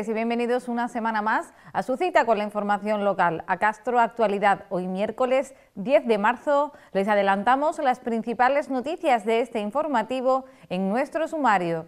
y bienvenidos una semana más a su cita con la información local. A Castro Actualidad, hoy miércoles 10 de marzo, les adelantamos las principales noticias de este informativo en nuestro sumario.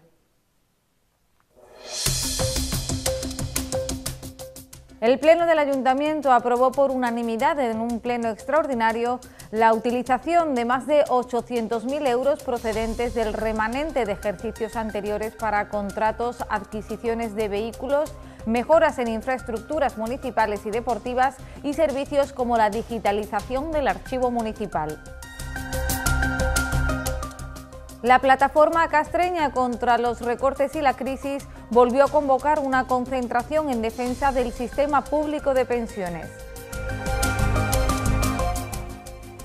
El Pleno del Ayuntamiento aprobó por unanimidad en un pleno extraordinario la utilización de más de 800.000 euros procedentes del remanente de ejercicios anteriores para contratos, adquisiciones de vehículos, mejoras en infraestructuras municipales y deportivas y servicios como la digitalización del archivo municipal. La plataforma castreña contra los recortes y la crisis volvió a convocar una concentración en defensa del sistema público de pensiones.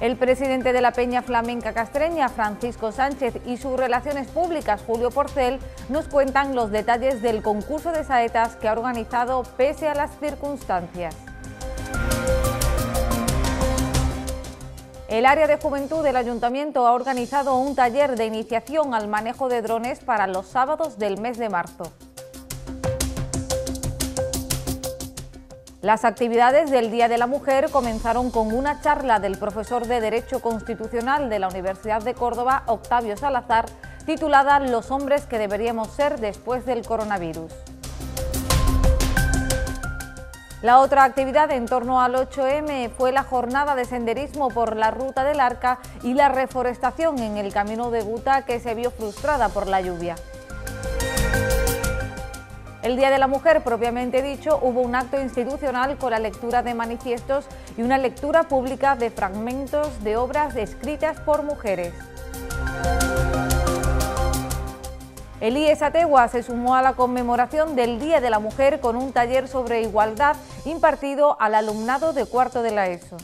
El presidente de la Peña Flamenca Castreña, Francisco Sánchez, y sus relaciones públicas, Julio Porcel, nos cuentan los detalles del concurso de saetas que ha organizado pese a las circunstancias. El área de juventud del Ayuntamiento ha organizado un taller de iniciación al manejo de drones para los sábados del mes de marzo. Las actividades del Día de la Mujer comenzaron con una charla del profesor de Derecho Constitucional de la Universidad de Córdoba, Octavio Salazar, titulada Los hombres que deberíamos ser después del coronavirus. La otra actividad en torno al 8M fue la jornada de senderismo por la Ruta del Arca y la reforestación en el Camino de Guta que se vio frustrada por la lluvia. El Día de la Mujer, propiamente dicho, hubo un acto institucional con la lectura de manifiestos y una lectura pública de fragmentos de obras escritas por mujeres. El IES Ategua se sumó a la conmemoración del Día de la Mujer con un taller sobre igualdad impartido al alumnado de cuarto de la ESO.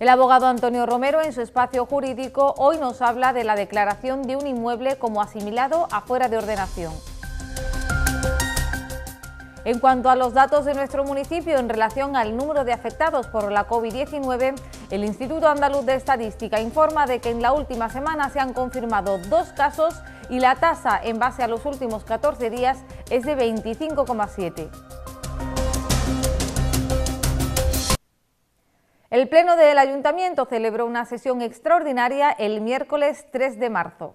El abogado Antonio Romero en su espacio jurídico hoy nos habla de la declaración de un inmueble como asimilado afuera de ordenación. En cuanto a los datos de nuestro municipio en relación al número de afectados por la COVID-19, el Instituto Andaluz de Estadística informa de que en la última semana se han confirmado dos casos y la tasa en base a los últimos 14 días es de 25,7. El Pleno del Ayuntamiento celebró una sesión extraordinaria el miércoles 3 de marzo.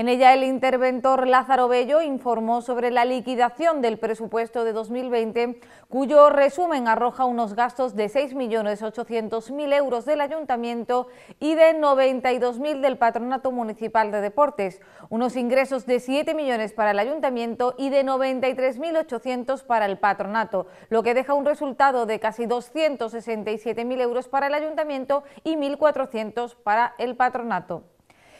En ella el interventor Lázaro Bello informó sobre la liquidación del presupuesto de 2020, cuyo resumen arroja unos gastos de 6.800.000 euros del ayuntamiento y de 92.000 del Patronato Municipal de Deportes, unos ingresos de 7 millones para el ayuntamiento y de 93.800 para el patronato, lo que deja un resultado de casi 267.000 euros para el ayuntamiento y 1.400 para el patronato.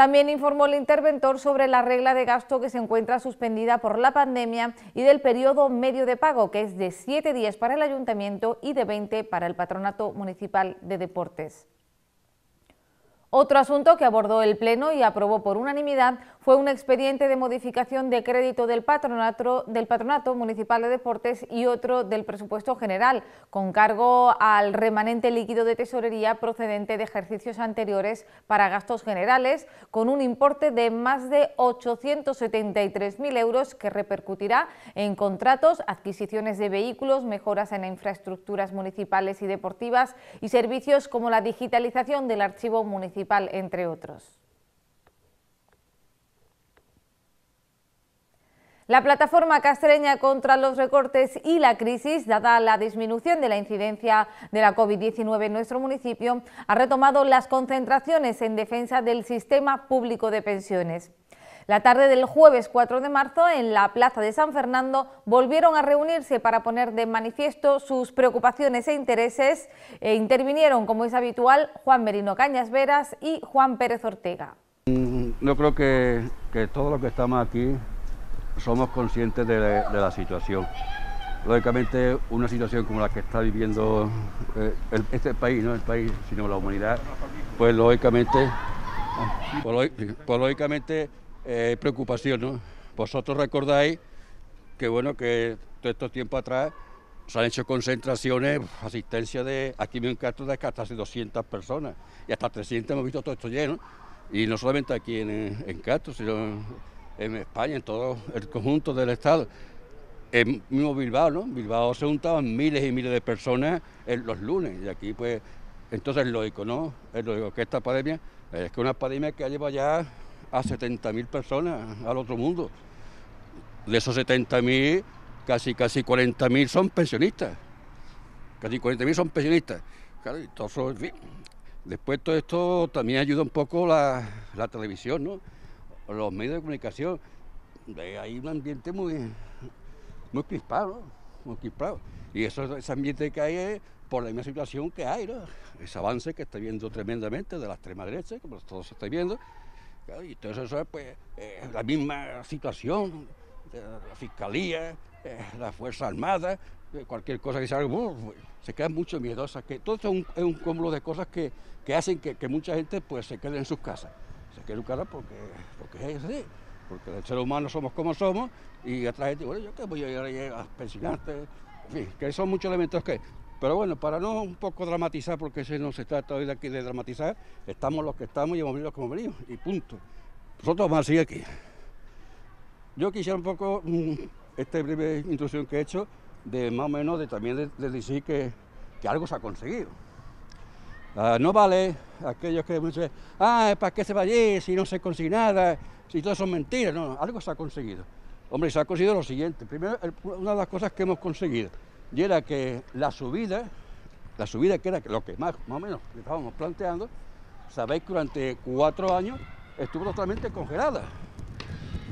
También informó el interventor sobre la regla de gasto que se encuentra suspendida por la pandemia y del periodo medio de pago, que es de siete días para el ayuntamiento y de 20 para el Patronato Municipal de Deportes. Otro asunto que abordó el Pleno y aprobó por unanimidad fue un expediente de modificación de crédito del patronato, del Municipal de Deportes y otro del presupuesto general, con cargo al remanente líquido de tesorería procedente de ejercicios anteriores para gastos generales, con un importe de más de 873.000 euros que repercutirá en contratos, adquisiciones de vehículos, mejoras en infraestructuras municipales y deportivas y servicios como la digitalización del archivo municipal la plataforma castreña contra los recortes y la crisis, dada la disminución de la incidencia de la COVID-19 en nuestro municipio, ha retomado las concentraciones en defensa del sistema público de pensiones. La tarde del jueves 4 de marzo, en la Plaza de San Fernando, volvieron a reunirse para poner de manifiesto sus preocupaciones e intereses e intervinieron, como es habitual, Juan Merino Cañas Veras y Juan Pérez Ortega. Mm, yo creo que, que todos los que estamos aquí somos conscientes de, la situación lógicamente una situación como la que está viviendo eh, este país, no el país, sino la humanidad, pues lógicamente, pues, lógicamente eh, preocupación, ¿no? Vosotros recordáis que, bueno, que todo estos tiempo atrás se han hecho concentraciones, asistencia de, aquí en Castro de hasta 200 personas y hasta 300 hemos visto todo esto lleno, y no solamente aquí en, Castro sino en, España, en todo el conjunto del Estado. En mismo Bilbao, ¿no? Bilbao se juntaban miles y miles de personas en los lunes, y aquí pues, entonces es lógico, ¿no? Es lógico que esta pandemia, es que una pandemia que ha llevado ya a 70.000 personas al otro mundo. De esos 70.000, casi, casi 40.000 son pensionistas. Casi 40.000 son pensionistas. Claro, Después todo esto también ayuda un poco la, televisión, ¿no? los medios de comunicación. Hay un ambiente muy, muy crispado, muy crispado. Y eso, ese ambiente que hay es por la misma situación que hay, ese avance que está viendo tremendamente de la extrema derecha, como todos se está viendo, y entonces eso es pues, eh, la misma situación, de eh, la fiscalía, eh, la Fuerza Armada, cualquier cosa que se haga, pues, se quedan mucho miedosas. Que todo eso es un, es de cosas que, hacen que, mucha gente pues, se quede en sus casas. Se quede en sus porque, es así porque el ser humano somos como somos y otra gente, bueno, yo qué voy a ir a pensionarte, en fin, que son muchos elementos que pero bueno, para no un poco dramatizar, porque eso no se trata hoy de, aquí de dramatizar, estamos los que estamos y hemos venido los que hemos venido, y punto. Nosotros vamos a seguir aquí. Yo quisiera un poco, mm, esta breve introducción que he hecho, de más o menos de, también de, decir que, que, algo se ha conseguido. Ah, no vale aquellos que dicen, ah, ¿para qué se va allí si no se consigue nada? Si todo son mentiras. No, no, algo se ha conseguido. Hombre, se ha conseguido lo siguiente. Primero, una de las cosas que hemos conseguido y era que la subida, la subida que era lo que más, o menos estábamos planteando, sabéis que durante cuatro años estuvo totalmente congelada.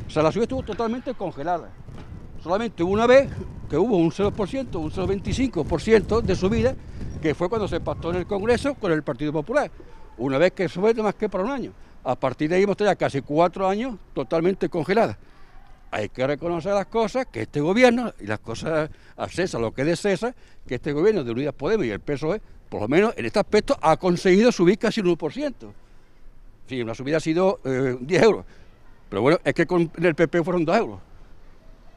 O sea, la subida estuvo totalmente congelada. Solamente una vez que hubo un 0%, un 0,25% de subida, que fue cuando se pactó en el Congreso con el Partido Popular. Una vez que subió, más que para un año. A partir de ahí hemos tenido casi cuatro años totalmente congelada hay que reconocer las cosas que este gobierno, y las cosas a César, lo que es de César, que este gobierno de Unidas Podemos y el PSOE, por lo menos en este aspecto, ha conseguido subir casi un 1%. Sí, una subida ha sido 10 eh, euros, pero bueno, es que con el PP fueron 2 euros.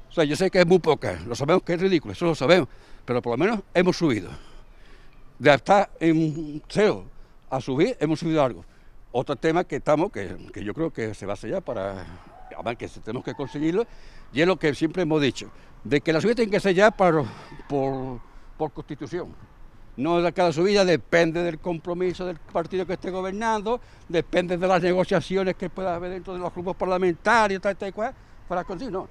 O sea, yo sé que es muy poca, lo sabemos que es ridículo, eso lo sabemos, pero por lo menos hemos subido. De estar en cero a subir, hemos subido algo. Otro tema que estamos, que, que yo creo que se va a sellar para que tenemos que conseguirlo, y es lo que siempre hemos dicho, de que la subida tiene que ser ya por, por, constitución. No de cada subida, depende del compromiso del partido que esté gobernando, depende de las negociaciones que pueda haber dentro de los grupos parlamentarios, tal, tal, cual, para conseguirlo. No,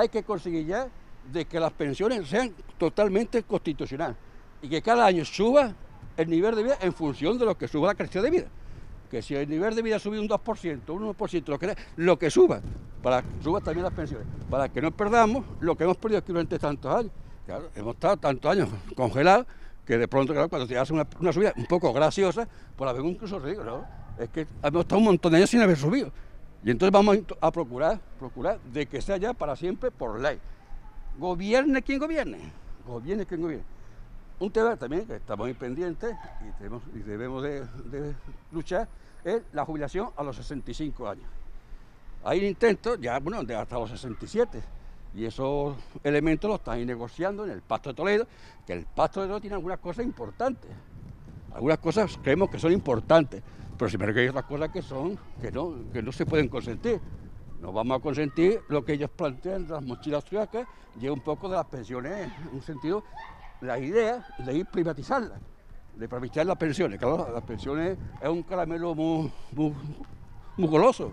hay que conseguir ya de que las pensiones sean totalmente constitucionales y que cada año suba el nivel de vida en función de lo que suba la creación de vida que si el nivel de vida sube un 2%, un 1%, lo que, lo suba, para que suban también las pensiones, para que no perdamos lo que hemos perdido aquí durante tantos años. Claro, hemos estado tantos años congelados que de pronto, cuando se hace una, subida un poco graciosa, por vemos incluso riesgo, ¿no? Es que hemos estado un montón de años sin haber subido. Y entonces vamos a procurar, procurar de que sea ya para siempre por ley. Gobierne quien gobierne, gobierne quien gobierne un tema también que estamos muy pendientes y, debemos de, luchar es la jubilación a los 65 años. Hay intento, ya, bueno, de hasta los 67 y esos elementos los están negociando en el Pacto de Toledo, que el Pacto de Toledo tiene algunas cosas importantes. Algunas cosas creemos que son importantes, pero siempre que hay otras cosas que son que no, que no se pueden consentir. No vamos a consentir lo que ellos plantean de las mochilas triacas y un poco de las pensiones, en un sentido la idea de ir privatizarla, de privatizar las pensiones. Claro, las pensiones es un caramelo muy, goloso.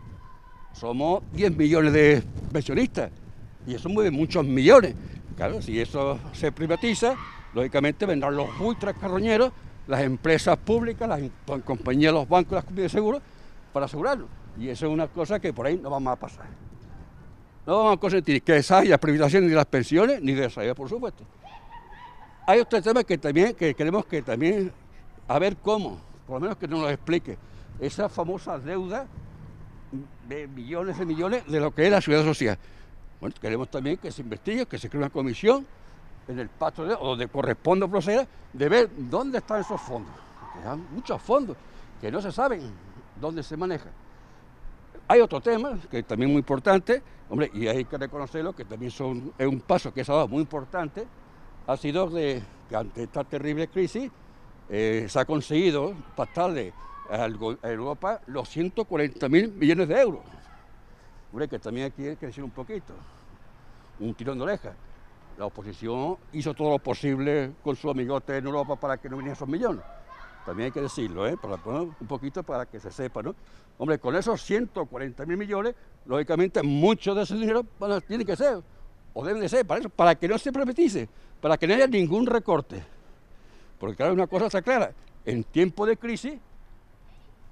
Somos 10 millones de pensionistas y eso mueve muchos millones. Claro, si eso se privatiza, lógicamente vendrán los buitres carroñeros, las empresas públicas, las, em-, compañías, los bancos, las compañías de seguros, para asegurarlo. Y eso es una cosa que por ahí no vamos a pasar. No vamos a consentir que haya haya privatización ni las pensiones, ni de esa, por supuesto. Hay otro tema que también que queremos que también, a ver cómo, por lo menos que nos lo explique, esa famosa deuda de millones y millones de lo que es la ciudad social. Bueno, queremos también que se investigue, que se cree una comisión en el pacto o donde corresponda proceda, de ver dónde están esos fondos. Porque hay muchos fondos que no se saben dónde se manejan. Hay otro tema que también es muy importante, hombre, y hay que reconocerlo, que también son, es un paso que se ha dado muy importante, ha sido que, ante esta terrible crisis eh, se ha conseguido pasarle a Europa los 140 mil millones de euros. Hombre, que también aquí hay que decir un poquito, un tirón de oreja. La oposición hizo todo lo posible con su amigote en Europa para que no vinieran esos millones. También hay que decirlo, ¿eh? un poquito para que se sepa, ¿no? Hombre, con esos 140 mil millones, lógicamente mucho de ese dinero tiene que ser o deben de ser, para eso, para que no se privatice, para que no haya ningún recorte. Porque claro, una cosa está clara, en tiempo de crisis,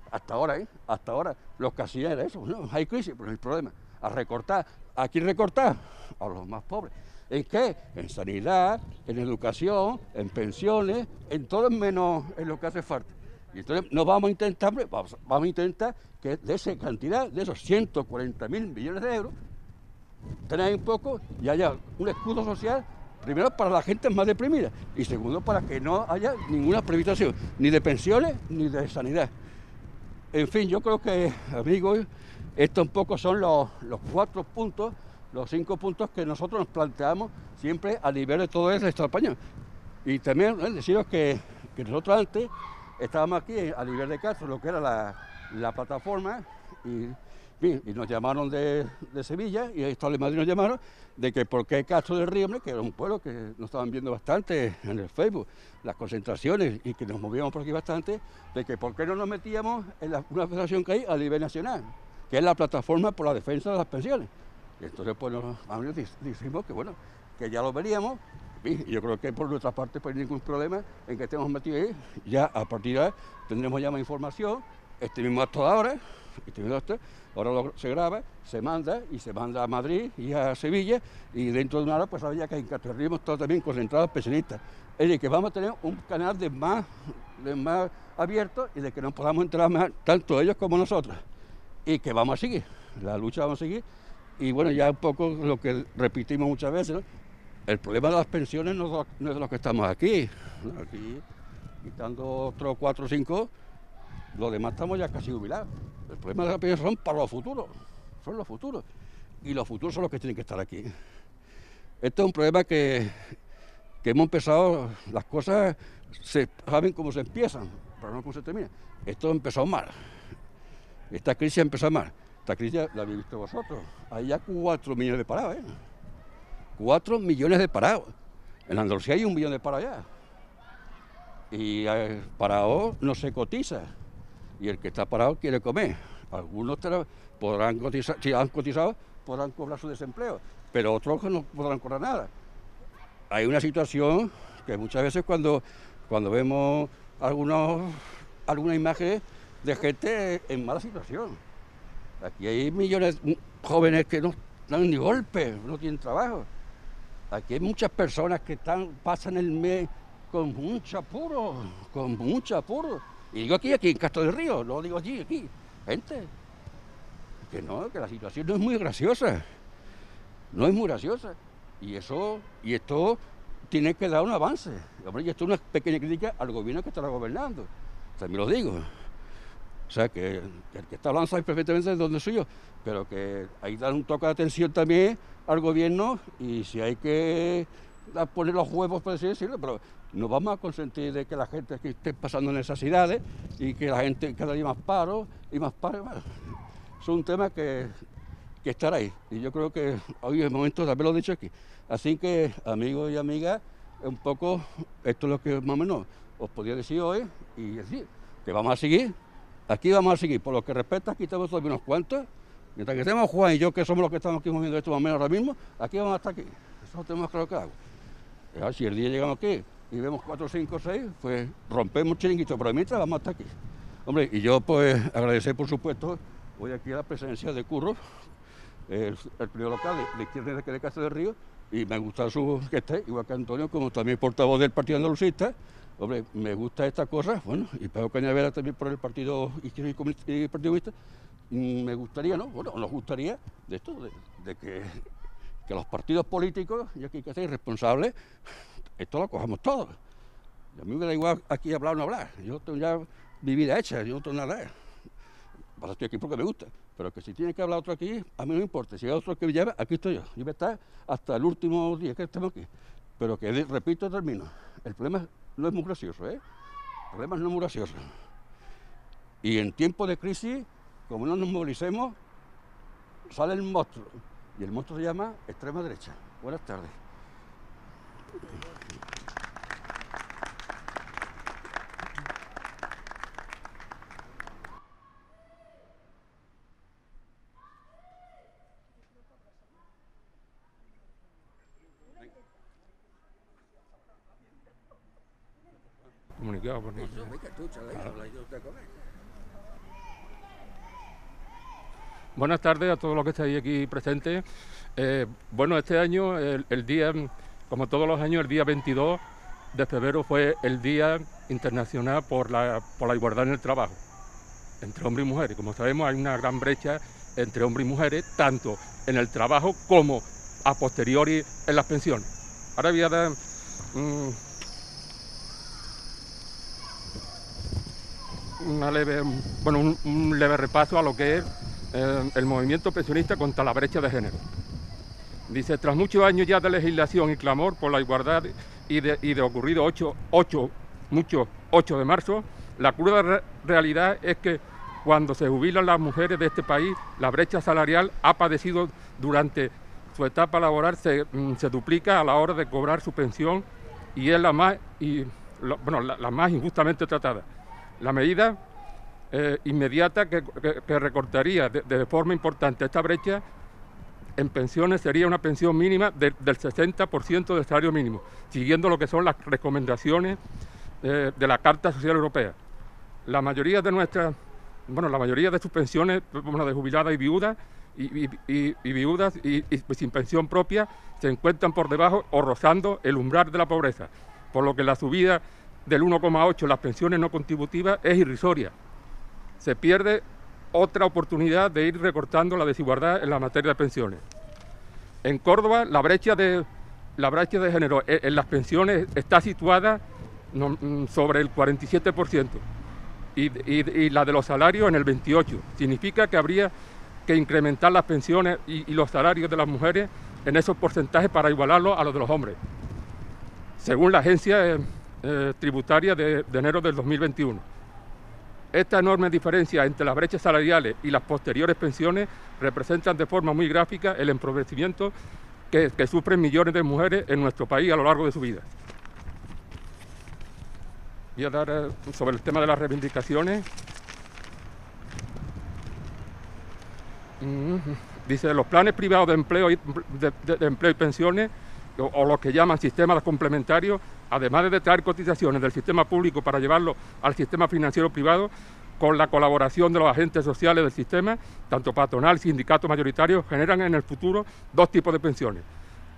hasta ahora, ¿eh? hasta ahora, los que era eso, no, hay crisis, pero no hay problema, a recortar, ¿a quién recortar? A los más pobres. ¿En qué? En sanidad, en educación, en pensiones, en todo menos en lo que hace falta. Y entonces no vamos a intentar, vamos, vamos a intentar que de esa cantidad, de esos 140 mil millones de euros, tener un poco y haya un escudo social, primero para la gente más deprimida y segundo para que no haya ninguna privatización, ni de pensiones ni de sanidad. En fin, yo creo que, amigos, estos un poco son los, cuatro puntos, los cinco puntos que nosotros nos planteamos siempre a nivel de todo el Estado español... Y también eh, deciros que, que, nosotros antes estábamos aquí a nivel de Castro, lo que era la, plataforma, y Bien, y nos llamaron de, de Sevilla, y esto de Madrid nos llamaron, de que por qué Castro del Río, que era un pueblo que nos estaban viendo bastante en el Facebook, las concentraciones, y que nos movíamos por aquí bastante, de que por qué no nos metíamos en la, una federación que hay a nivel nacional, que es la plataforma por la defensa de las pensiones. Y entonces, pues, nos, dijimos que, bueno, que ya lo veríamos, yo creo que por nuestra parte pues, ningún problema en que estemos metidos ahí. Ya a partir de ahí tendremos ya más información. Este mismo acto ahora, este mismo acto, Ahora se graba, se manda y se manda a Madrid y a Sevilla y dentro de una hora pues había que encaterrimos todos también concentrados pensionistas. Es decir, que vamos a tener un canal de más, de más abierto y de que no podamos entrar más, tanto ellos como nosotros. Y que vamos a seguir, la lucha vamos a seguir. Y bueno, ya un poco lo que repetimos muchas veces, el problema de las pensiones no es de los que estamos aquí. Aquí, quitando otros cuatro o cinco, los demás estamos ya casi jubilados. El problema de la pensión son para los futuros, son los futuros. Y los futuros son los que tienen que estar aquí. Este es un problema que, que hemos empezado, las cosas se saben cómo se empiezan, pero no cómo se terminan. Esto empezó mal. Esta crisis empezó mal. Esta crisis la habéis visto vosotros. Hay ya cuatro millones de parados, ¿eh? 4 millones de parados. En Andalucía hay un millón de parados ya. Y el eh, parado no se cotiza y el que está parado quiere comer. Algunos podrán cotizar, si han cotizado, podrán cobrar su desempleo, pero otros no podrán cobrar nada. Hay una situación que muchas veces cuando, cuando vemos algunos, algunas imágenes de gente en mala situación. Aquí hay millones de jóvenes que no dan ni golpe, no tienen trabajo. Aquí hay muchas personas que están, pasan el mes con mucho apuro, con mucho apuro. Y digo aquí, aquí, en Castro del Río, no digo allí, aquí, gente. Que no, que la situación no es muy graciosa, no es muy graciosa. Y eso, y esto tiene que dar un avance. y esto es una pequeña crítica al gobierno que está gobernando, también lo digo. O sea, que, el que está hablando sabe perfectamente de dónde soy yo, pero que hay que dar un toque de atención también al gobierno y si hay que poner los huevos, por así decirlo, pero no vamos a consentir de que la gente que esté pasando necesidades y que la gente cada día más paro y más paro. es un tema que, que estará ahí. Y yo creo que hoy es el momento de haberlo dicho aquí. Así que, amigos y amigas, un poco esto es lo que más o menos os podía decir hoy y decir que vamos a seguir. Aquí vamos a seguir. Por lo que respecta, aquí estamos todavía unos cuantos. Mientras que estemos Juan y yo, que somos los que estamos aquí moviendo esto más o menos ahora mismo, aquí vamos a estar aquí. Eso tenemos creo que hago. Si el día llegamos aquí y vemos cuatro, cinco, seis... pues rompemos chiringuito, pero mientras vamos hasta aquí. Hombre, y yo pues agradecer por supuesto ...voy aquí a la presencia de Curro, el, el primer local de, izquierda de, de Casa del Río, y me gusta su que esté, igual que Antonio, como también portavoz del Partido Andalucista. Hombre, me gusta esta cosa, bueno, y Pedro Cañavera también por el Partido Izquierdo y, y Comunista... Mm, me gustaría, ¿no? Bueno, nos gustaría de esto, de, que, los partidos políticos, y aquí que ser responsables, esto lo cojamos todo. A mí me da igual aquí hablar o no hablar. Yo tengo ya mi vida hecha, yo no tengo nada. estoy aquí porque me gusta. Pero que si tiene que hablar otro aquí, a mí no me importa. Si hay otro que me lleve, aquí estoy yo. Yo voy a estar hasta el último día que estemos aquí. Pero que, repito, termino. El problema no es muy gracioso, ¿eh? El problema no es muy gracioso. Y en tiempos de crisis, como no nos movilicemos, sale el monstruo. Y el monstruo se llama extrema derecha. Buenas tardes comunicado por Buenas tardes a todos los que estáis aquí presentes. Eh, bueno, este año el día como todos los años, el día 22 de febrero fue el Día Internacional por la, por la Igualdad en el Trabajo, entre hombres y mujeres. Como sabemos, hay una gran brecha entre hombres y mujeres, tanto en el trabajo como a posteriori en las pensiones. Ahora voy a dar... Mm, bueno, un, leve repaso a lo que es eh, el movimiento pensionista contra la brecha de género. Dice, tras muchos años ya de legislación y clamor por la igualdad y de, ocurrido 8, 8, mucho 8 de marzo, la cruda realidad es que cuando se jubilan las mujeres de este país, la brecha salarial ha padecido durante su etapa laboral, se, mm, se duplica a la hora de cobrar su pensión y es la más, y, la, más injustamente tratada. La medida eh, inmediata que, que, recortaría de forma importante esta brecha en pensiones sería una pensión mínima del 60% del salario mínimo, siguiendo lo que son las recomendaciones eh, de la Carta Social Europea. La mayoría de nuestras, bueno, la mayoría de sus pensiones, como de jubiladas y viudas, y, y, y viudas y, sin pensión propia, se encuentran por debajo o rozando el umbral de la pobreza, por lo que la subida del 1,8 las pensiones no contributivas es irrisoria. Se pierde otra oportunidad de ir recortando la desigualdad en la materia de pensiones. En Córdoba la brecha de, la brecha de género e, en las pensiones está situada mm, sobre el 47% y, la de los salarios en el 28%. Significa que habría que incrementar las pensiones y, los salarios de las mujeres en esos porcentajes para igualarlos a los de los hombres, según la agencia eh, eh, tributaria de enero del 2021. Esta enorme diferencia entre las brechas salariales y las posteriores pensiones representan de forma muy gráfica el empobrecimiento que, sufren millones de mujeres en nuestro país a lo largo de su vida. Voy a dar eh, sobre el tema de las reivindicaciones. Mm, dice, los planes privados de empleo y, de, empleo y pensiones, o, lo que llaman sistemas complementarios, además de detraer cotizaciones del sistema público para llevarlo al sistema financiero privado, con la colaboración de los agentes sociales del sistema, tanto patronal, sindicato mayoritario, generan en el futuro dos tipos de pensiones.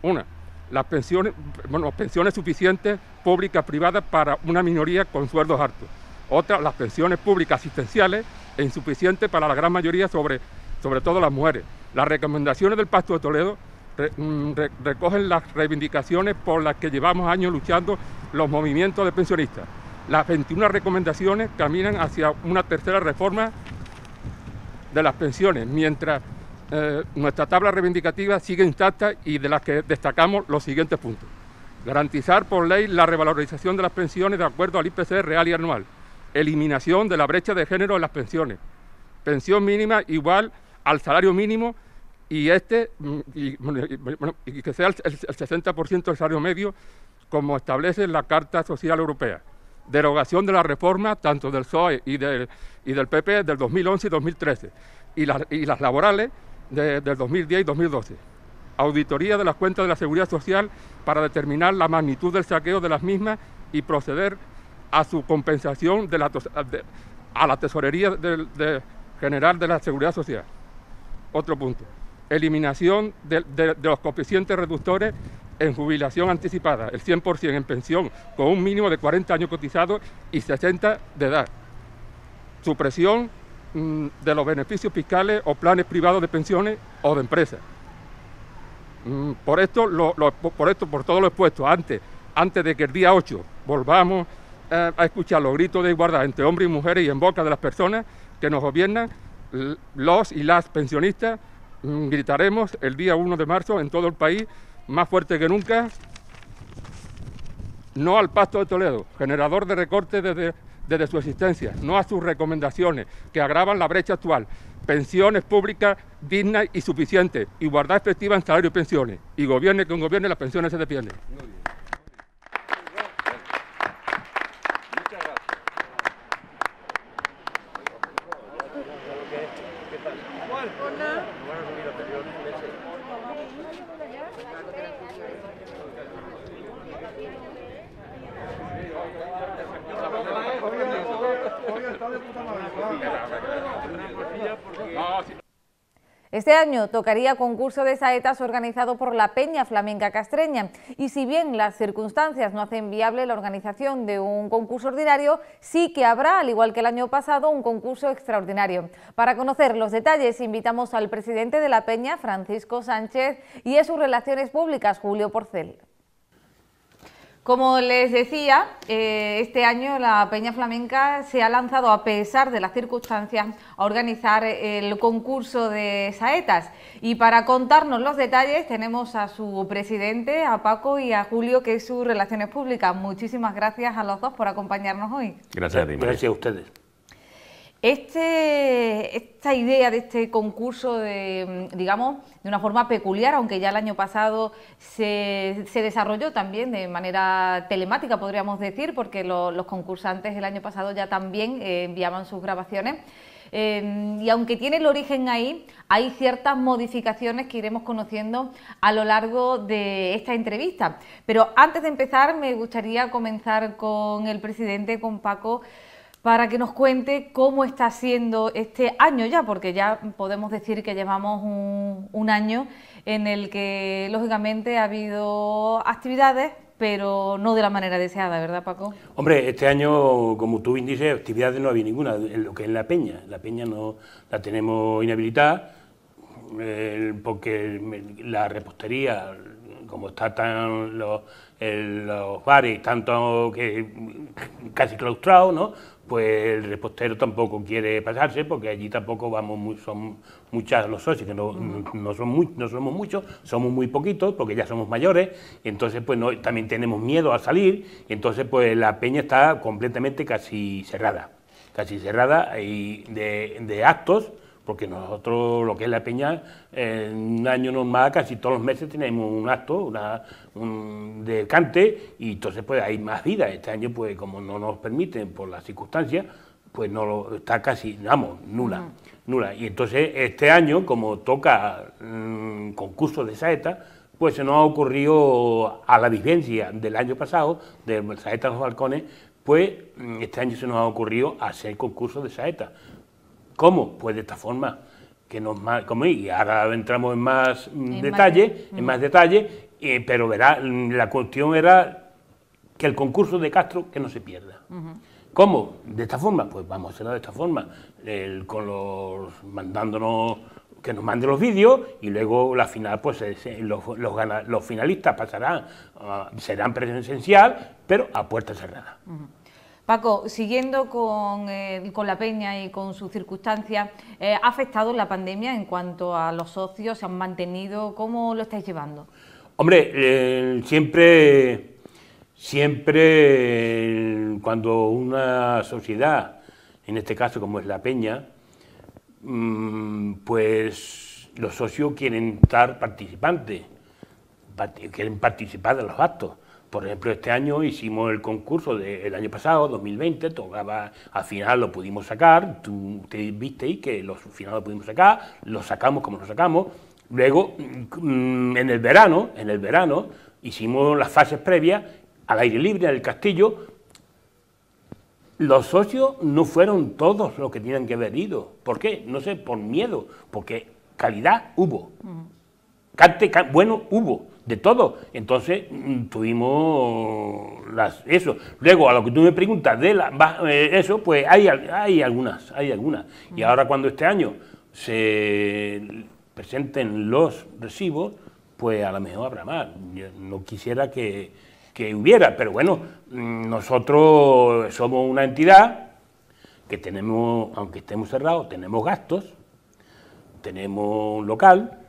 Una, las pensiones, bueno, pensiones suficientes, públicas, privadas, para una minoría con sueldos altos. Otra, las pensiones públicas asistenciales e insuficientes para la gran mayoría, sobre, sobre todo las mujeres. Las recomendaciones del Pacto de Toledo Mm, recogen las reivindicaciones por las que llevamos años luchando los movimientos de pensionistas. Las 21 recomendaciones caminan hacia una tercera reforma de las pensiones, mientras eh, nuestra tabla reivindicativa sigue intacta y de las que destacamos los siguientes puntos. Garantizar por ley la revalorización de las pensiones de acuerdo al IPC real y anual. Eliminación de la brecha de género en las pensiones. Pensión mínima igual al salario mínimo y este, mm, y, que sea el, 60% del salario medio, como establece la Carta Social Europea. Derogación de la reforma, tanto del PSOE y del, y del PP, del 2011 y 2013, y, las y las laborales del 2010 y 2012. Auditoría de las cuentas de la Seguridad Social para determinar la magnitud del saqueo de las mismas y proceder a su compensación de la, a la tesorería general de la Seguridad Social. Otro punto eliminación de, los coeficientes reductores en jubilación anticipada, el 100% en pensión, con un mínimo de 40 años cotizados y 60 de edad. Supresión mm, de los beneficios fiscales o planes privados de pensiones o de empresas. Mm, por, esto, por esto, por todo lo expuesto, antes, antes de que el día 8 volvamos eh, a escuchar los gritos de igualdad entre hombres y mujeres y en boca de las personas que nos gobiernan, los y las pensionistas Mm, gritaremos el día 1 de marzo en todo el país, más fuerte que nunca, no al Pacto de Toledo, generador de recortes desde, su existencia, no a sus recomendaciones que agravan la brecha actual, pensiones públicas dignas y suficientes, igualdad efectiva en salario y pensiones, y gobierne con gobierne, las pensiones se defienden. año tocaría concurso de saetas organizado por la Peña Flamenca Castreña y si bien las circunstancias no hacen viable la organización de un concurso ordinario, sí que habrá, al igual que el año pasado, un concurso extraordinario. Para conocer los detalles invitamos al presidente de la Peña, Francisco Sánchez, y a sus relaciones públicas, Julio Porcel. Como les decía, eh, este año la Peña Flamenca se ha lanzado, a pesar de las circunstancias, a organizar eh, el concurso de saetas. Y para contarnos los detalles tenemos a su presidente, a Paco, y a Julio, que es su Relaciones Públicas. Muchísimas gracias a los dos por acompañarnos hoy. Gracias a ti, Gracias a ustedes. Este, esta idea de este concurso, de, digamos, de una forma peculiar, aunque ya el año pasado se, desarrolló también de manera telemática, podríamos decir, porque los concursantes el año pasado ya también eh, enviaban sus grabaciones. Em, y aunque tiene el origen ahí, hay ciertas modificaciones que iremos conociendo a lo largo de esta entrevista. Pero antes de empezar, me gustaría comenzar con el presidente, con Paco para que nos cuente cómo está siendo este año ya, porque ya podemos decir que llevamos un, año en el que lógicamente ha habido actividades, pero no de la manera deseada, ¿verdad Paco? Hombre, este año, como tú bien dices, actividades no había ninguna, en lo que es la peña, la peña no la tenemos inhabilitada, porque la repostería, como está tan los, los bares, tanto que casi claustrados, ¿no? pues el repostero tampoco quiere pasarse porque allí tampoco vamos son muchas los socios que no, somos muchos somos muy poquitos porque ya somos mayores entonces pues no, también tenemos miedo a salir entonces pues la peña está completamente casi cerrada casi cerrada y de actos porque nosotros, lo que es la peña, en un año normal, casi todos los meses tenemos un acto una, un, de cante y entonces pues hay más vida. Este año, pues como no nos permiten por las circunstancias, pues no está casi, vamos, nula, nula. Y entonces este año, como toca mm, ...concurso de saeta, pues se nos ha ocurrido a la vivencia del año pasado, de Saeta de los Balcones, pues mm, este año se nos ha ocurrido hacer concurso de saeta. ¿Cómo? Pues de esta forma. Que nos, como, y ahora entramos en más detalle, mm, en más detalle, eh, pero verá, mm, la cuestión era que el concurso de Castro que no se pierda. ¿Cómo? De esta forma, pues vamos a hacerlo de esta forma, con los mandándonos que nos mande los vídeos y luego la final, pues los, los, finalistas pasarán, ah, serán presencial, pero a puerta cerrada. Paco, siguiendo con, eh, con, la peña y con sus circunstancias, eh, ¿ha afectado la pandemia en cuanto a los socios? ¿Se han mantenido? ¿Cómo lo estáis llevando? Hombre, eh, siempre, siempre cuando una sociedad, en este caso como es la peña, mm, pues los socios quieren estar participantes, quieren participar de los actos. Por ejemplo, este año hicimos el concurso del año pasado, 2020, tocaba, al final lo pudimos sacar, tú, viste ahí que los final lo pudimos sacar, lo sacamos como lo sacamos. Luego, mm, en el verano, en el verano, hicimos las fases previas al aire libre, en el castillo. Los socios no fueron todos los que tenían que haber ido. ¿Por qué? No sé, por miedo, porque calidad hubo. Mm. bueno hubo de todo. Entonces mm, tuvimos eso. Luego, a lo que tú me preguntas de eh, eso, pues hay, hay algunas, hay algunas. Y ahora cuando este año se presenten los recibos, pues a lo mejor habrá más. no quisiera que, que hubiera, pero bueno, mm, nosotros somos una entidad que tenemos, aunque estemos cerrados, tenemos gastos, tenemos un local,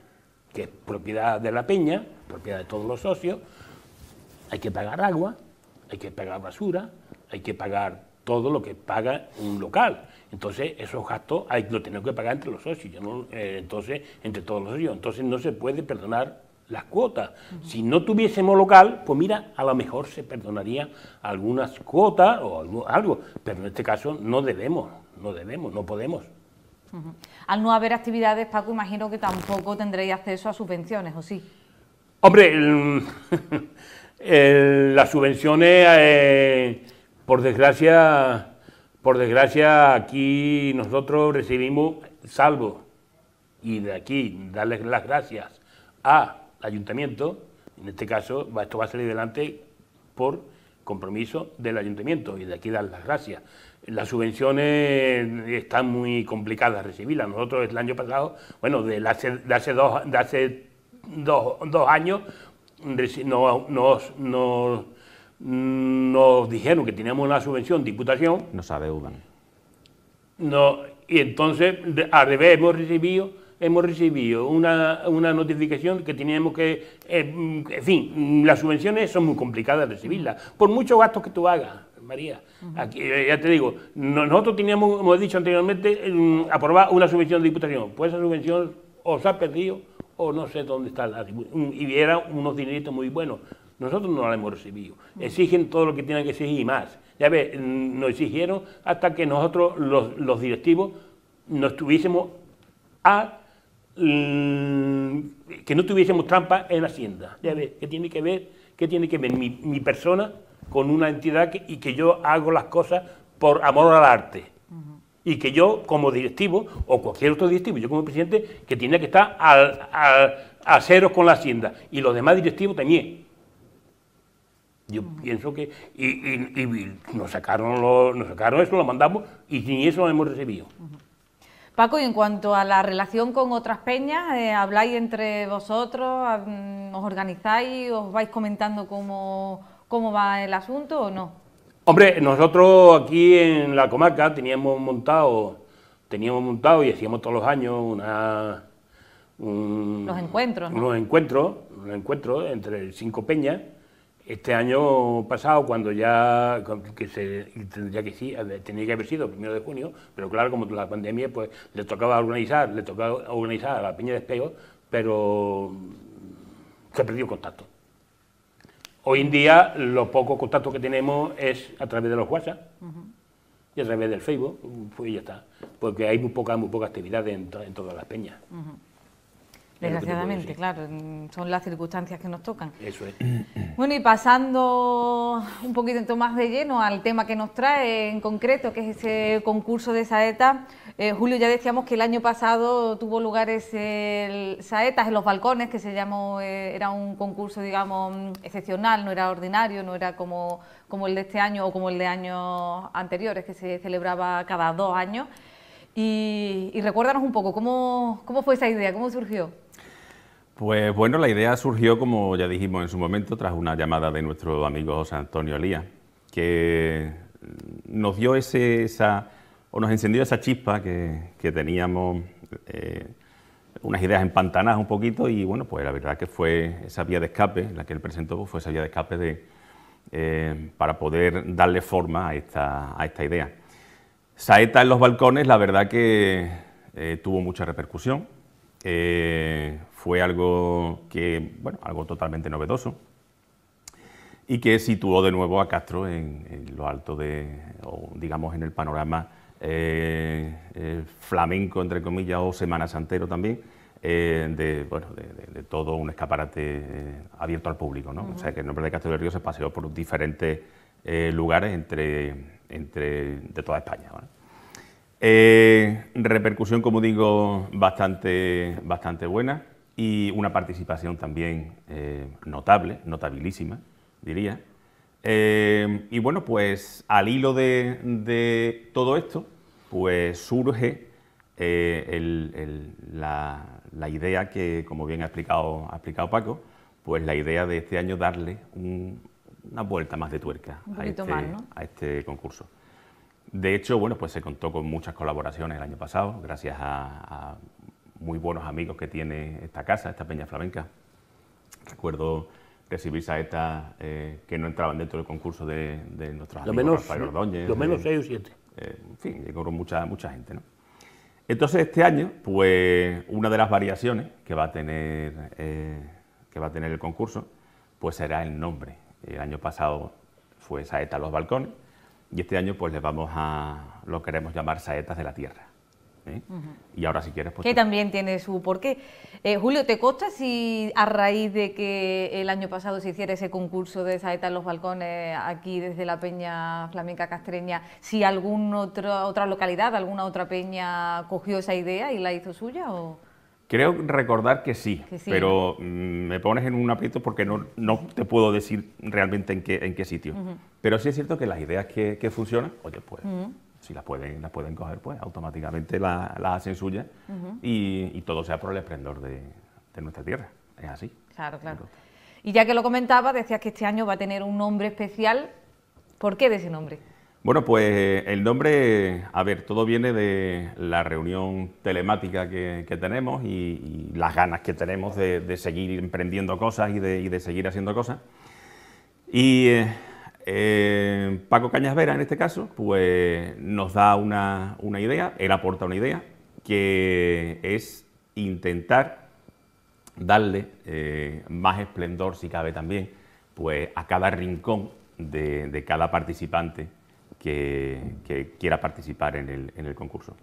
que es propiedad de la peña, propiedad de todos los socios, hay que pagar agua, hay que pagar basura, hay que pagar todo lo que paga un local. Entonces, esos gastos hay, tenemos que pagar entre los socios, eh, entonces, entre todos los socios. Entonces, no se puede perdonar las cuotas. Si no tuviésemos local, pues mira, a lo mejor se perdonaría algunas cuotas o algo, pero en este caso no debemos, no debemos, no podemos. Al no haber actividades, Paco, imagino que tampoco tendréis acceso a subvenciones, ¿o sí? Hombre, las subvenciones, eh, por desgracia, por desgracia, aquí nosotros recibimos, salvo, y de aquí darles las gracias al ayuntamiento, en este caso esto va a salir adelante por compromiso del ayuntamiento, y de aquí dar las gracias. Las subvenciones están muy complicadas recibirlas. Nosotros el año pasado, bueno, de hace, de hace, dos, de hace dos, años nos, nos, nos, nos, dijeron que teníamos una subvención diputación. no se adeudan. No, y entonces, al revés, hemos recibido, hemos recibido una, notificación que teníamos que... Eh, en fin, las subvenciones son muy complicadas de recibirlas, por muchos gastos que tú hagas. María. Aquí, eh, ya te digo, nosotros teníamos, como he dicho anteriormente, mm, ...aprobar una subvención de diputación. Pues esa subvención os ha perdido o no sé dónde está Y era unos dineritos muy buenos. Nosotros no la hemos recibido. Mm. Exigen todo lo que tienen que exigir y más. Ya ves, mm, nos exigieron hasta que nosotros, los, directivos, ...no estuviésemos a mm, que no tuviésemos trampa en Hacienda. Ya ves, ¿qué tiene que ver, qué tiene que ver mi, persona con una entidad y que yo hago las cosas por amor al arte? y que yo como directivo o cualquier otro directivo, yo como presidente, que tiene que estar a ceros con la hacienda y los demás directivos también. Yo pienso que... Y, nos, sacaron nos sacaron eso, lo mandamos y ni eso lo hemos recibido. Paco, y en cuanto a la relación con otras peñas, eh, ¿habláis entre vosotros? ¿Os organizáis? ¿Os vais comentando cómo, cómo va el asunto o no? Hombre, nosotros aquí en la comarca teníamos montado, teníamos montado y hacíamos todos los años una, un, unos encuentros, entre cinco peñas. Este año pasado, cuando ya que se tendría que tenía que haber sido el primero de junio, pero claro, como la pandemia, pues le tocaba organizar, le tocaba organizar a la peña de espejo, pero se perdió contacto. Hoy en día, los pocos contactos que tenemos es a través de los WhatsApp y a través del Facebook, pues ya está. Porque hay muy poca, muy poca actividad en, todas las peñas. Desgraciadamente, claro, son las circunstancias que nos tocan. Eso es. Bueno, y pasando un poquito más de lleno al tema que nos trae en concreto, que es ese concurso de saeta eh, Julio, ya decíamos que el año pasado tuvo lugar ese Saetas en los balcones, que se llamó, eh, era un concurso, digamos, mm, excepcional, no era ordinario, no era como, como el de este año o como el de años anteriores, que se celebraba cada dos años. Y, recuérdanos un poco, ¿cómo, fue esa idea? ¿Cómo surgió? Pues bueno, la idea surgió, como ya dijimos en su momento, tras una llamada de nuestro amigo José Antonio Elías, que nos dio ese, esa o nos encendió esa chispa que, teníamos eh, unas ideas empantanadas un poquito y bueno, pues la verdad que fue esa vía de escape, la que él presentó, fue esa vía de escape de, eh, para poder darle forma a esta, a esta, idea. Saeta en los balcones, la verdad que eh, tuvo mucha repercusión, fue algo que, bueno, algo totalmente novedoso, y que situó de nuevo a Castro en, lo alto de, digamos, en el panorama eh, flamenco, entre comillas, o semana santero también, eh, de, bueno, de, todo un escaparate eh, abierto al público. ¿no? O sea que el nombre de Castro de Río se paseó por diferentes lugares entre, entre, de toda España. repercusión, como digo, bastante, bastante buena y una participación también notable, notabilísima, diría. Em, y bueno, pues al hilo de, todo esto, pues surge eh, la, idea que, como bien ha explicado, explicado Paco, pues la idea de este año darle una vuelta más de tuerca a este, a este, concurso. De hecho, bueno, pues se contó con muchas colaboraciones el año pasado, gracias a, muy buenos amigos que tiene esta casa, esta Peña Flamenca. Recuerdo recibir saetas eh, que no entraban dentro del concurso de, de nuestros amigos Rafael Lo menos 6 eh, o 7. Eh, en fin, llegó mucha, mucha gente, ¿no? Entonces este año, pues una de las variaciones que va a tener, que va a tener el concurso, pues será el nombre. El año pasado fue Saeta los Balcones y este año pues les vamos a, lo queremos llamar Saetas de la Tierra. ¿eh? Y ahora si quieres... Pues, que también tiene su porqué. Eh, Julio, ¿te consta si a raíz de que el año pasado se hiciera ese concurso de saeta en los balcones aquí desde la Peña Flamenca Castreña, si alguna otra, otra localidad, alguna otra peña cogió esa idea y la hizo suya o...? Creo recordar que sí, pero mm, me pones en un aprieto porque no, no te puedo decir realmente en qué, en qué sitio. Pero sí es cierto que las ideas que, funcionan, oye, pues si las pueden, las pueden coger, pues automáticamente las hacen suyas y, todo sea por el esplendor de, nuestra tierra. Es así. Claro, claro. Y ya que lo comentaba, decías que este año va a tener un nombre especial. ¿Por qué de ese nombre? Bueno, pues eh, el nombre, a ver, todo viene de la reunión telemática que, tenemos y, las ganas que tenemos de, seguir emprendiendo cosas y de, seguir haciendo cosas. Y eh, eh, Paco Cañas Vera, en este caso, pues nos da una, idea, él aporta una idea, que es intentar darle eh, más esplendor, si cabe también, pues a cada rincón de, cada participante que, quiera participar en el, concurso.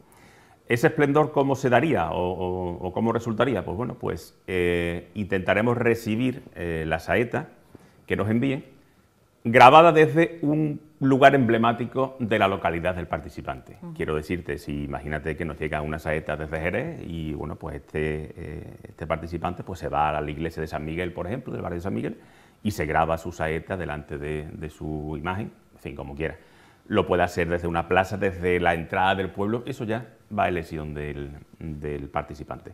¿Ese esplendor cómo se daría o, cómo resultaría? Pues bueno, pues eh, intentaremos recibir la saeta que nos envíen grabada desde un lugar emblemático de la localidad del participante. Quiero decirte, si imagínate que nos llega una saeta desde Jerez y bueno, pues este, eh, este, participante pues se va a la iglesia de San Miguel, por ejemplo, del barrio de San Miguel, y se graba su saeta delante de, su imagen, en fin, como quiera. Lo puede hacer desde una plaza, desde la entrada del pueblo, eso ya va a elección del, del participante.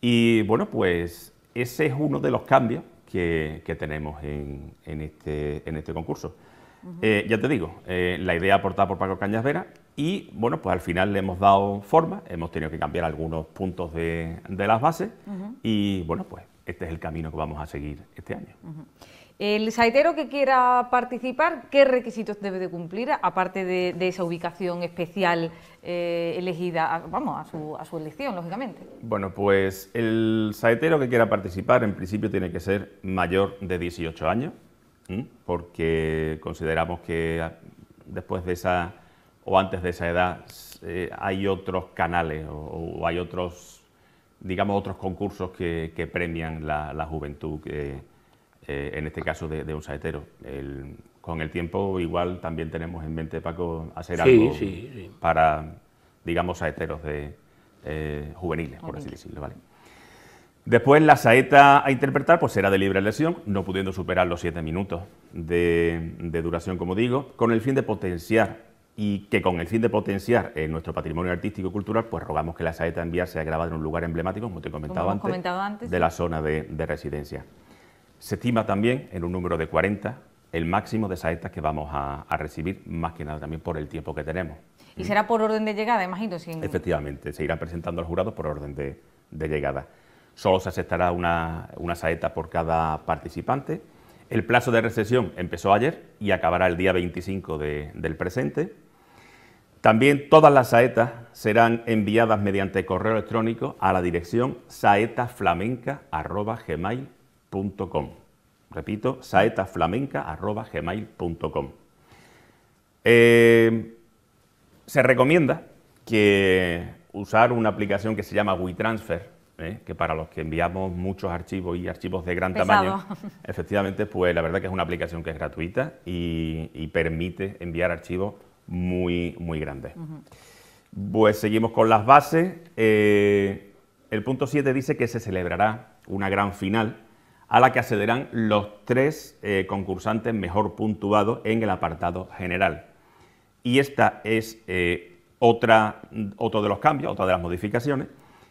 Y bueno, pues ese es uno de los cambios que, tenemos en, este, en este concurso. Eh, ya te digo, eh, la idea aportada por Paco Cañas Vera y bueno, pues al final le hemos dado forma, hemos tenido que cambiar algunos puntos de, las bases y bueno, pues este es el camino que vamos a seguir este año. El saetero que quiera participar, ¿qué requisitos debe de cumplir, aparte de, esa ubicación especial eh, elegida, a, vamos, a su, elección, lógicamente? Bueno, pues el saetero que quiera participar, en principio, tiene que ser mayor de 18 años, porque consideramos que después de esa o antes de esa edad eh, hay otros canales o, hay otros, digamos, otros concursos que, premian la, juventud. Eh, en este caso de, un saetero. con el tiempo igual también tenemos en mente, Paco, hacer algo para, digamos, saeteros de, eh, juveniles, por así decirlo. Después la saeta a interpretar pues será de libre elección, no pudiendo superar los siete minutos de, duración, como digo, con el fin de potenciar y que con el fin de potenciar eh, nuestro patrimonio artístico y cultural, pues rogamos que la saeta enviar sea grabada en un lugar emblemático, como te he comentado, antes, de la zona de residencia. Se estima también en un número de 40 el máximo de saetas que vamos a, recibir, más que nada también por el tiempo que tenemos. ¿Y será por orden de llegada, imagino? Efectivamente, se irán presentando al jurado por orden de, llegada. Solo se aceptará una, saeta por cada participante. El plazo de recesión empezó ayer y acabará el día 25 del presente. También todas las saetas serán enviadas mediante correo electrónico a la dirección saetaflamenca.gmail. Repito, saetaflamenca.gmail.com. Eh, se recomienda que usar una aplicación que se llama WeTransfer, eh, que para los que enviamos muchos archivos y archivos de gran tamaño, efectivamente, pues la verdad que es una aplicación que es gratuita y, permite enviar archivos muy, muy grandes. Pues seguimos con las bases. Eh, el punto 7 dice que se celebrará una gran final a la que accederán los tres eh, concursantes mejor puntuados en el apartado general. Y esta es eh, otra, otro de los cambios, otra de las modificaciones,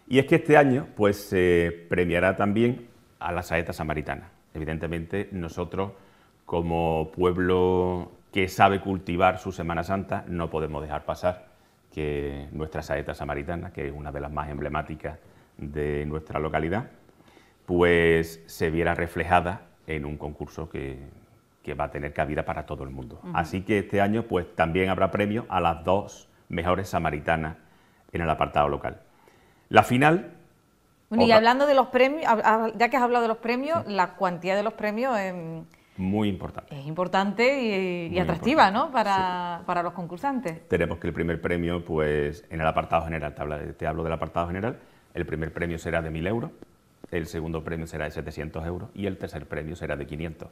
y es que este año pues se premiará también a la saeta samaritana. Evidentemente nosotros como pueblo que sabe cultivar su Semana Santa no podemos dejar pasar que nuestra saeta samaritana, que es una de las más emblemáticas de nuestra localidad, pues se viera reflejada en un concurso que, va a tener cabida para todo el mundo. Así que este año pues también habrá premios a las dos mejores samaritanas en el apartado local. La final... y hablando de los premios, ya que has hablado de los premios, la cuantía de los premios... es em, Muy importante. Es importante y, atractiva, ¿no? Para, los concursantes. Tenemos que el primer premio, pues, en el apartado general, te hablo del apartado general, el primer premio será de 1.000 euros, el segundo premio será de 700 euros y el tercer premio será de 500.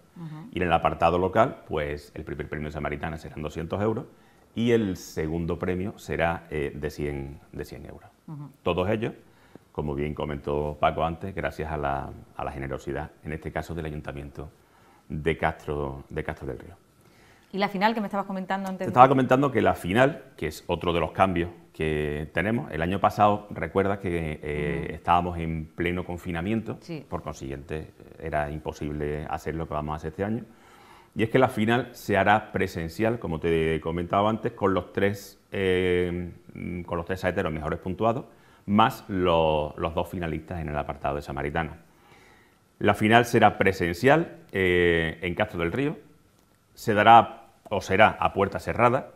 Y en el apartado local, pues el primer premio de Samaritana serán 200 euros y el segundo premio será eh, de, 100, de 100 euros. Todos ellos, como bien comentó Paco antes, gracias a la, generosidad, en este caso del Ayuntamiento de Castro, de Castro del Río. ¿Y la final que me estabas comentando antes? Te estaba comentando que la final, que es otro de los cambios que tenemos, el año pasado, recuerdas que eh, estábamos en pleno confinamiento, por consiguiente eh, era imposible hacer lo que vamos a hacer este año. Y es que la final se hará presencial, como te comentaba antes, con los tres, eh, con los tres saeteros mejores puntuados, más los, dos finalistas en el apartado de Samaritano. La final será presencial eh, en Castro del Río, se dará o será a puerta cerrada,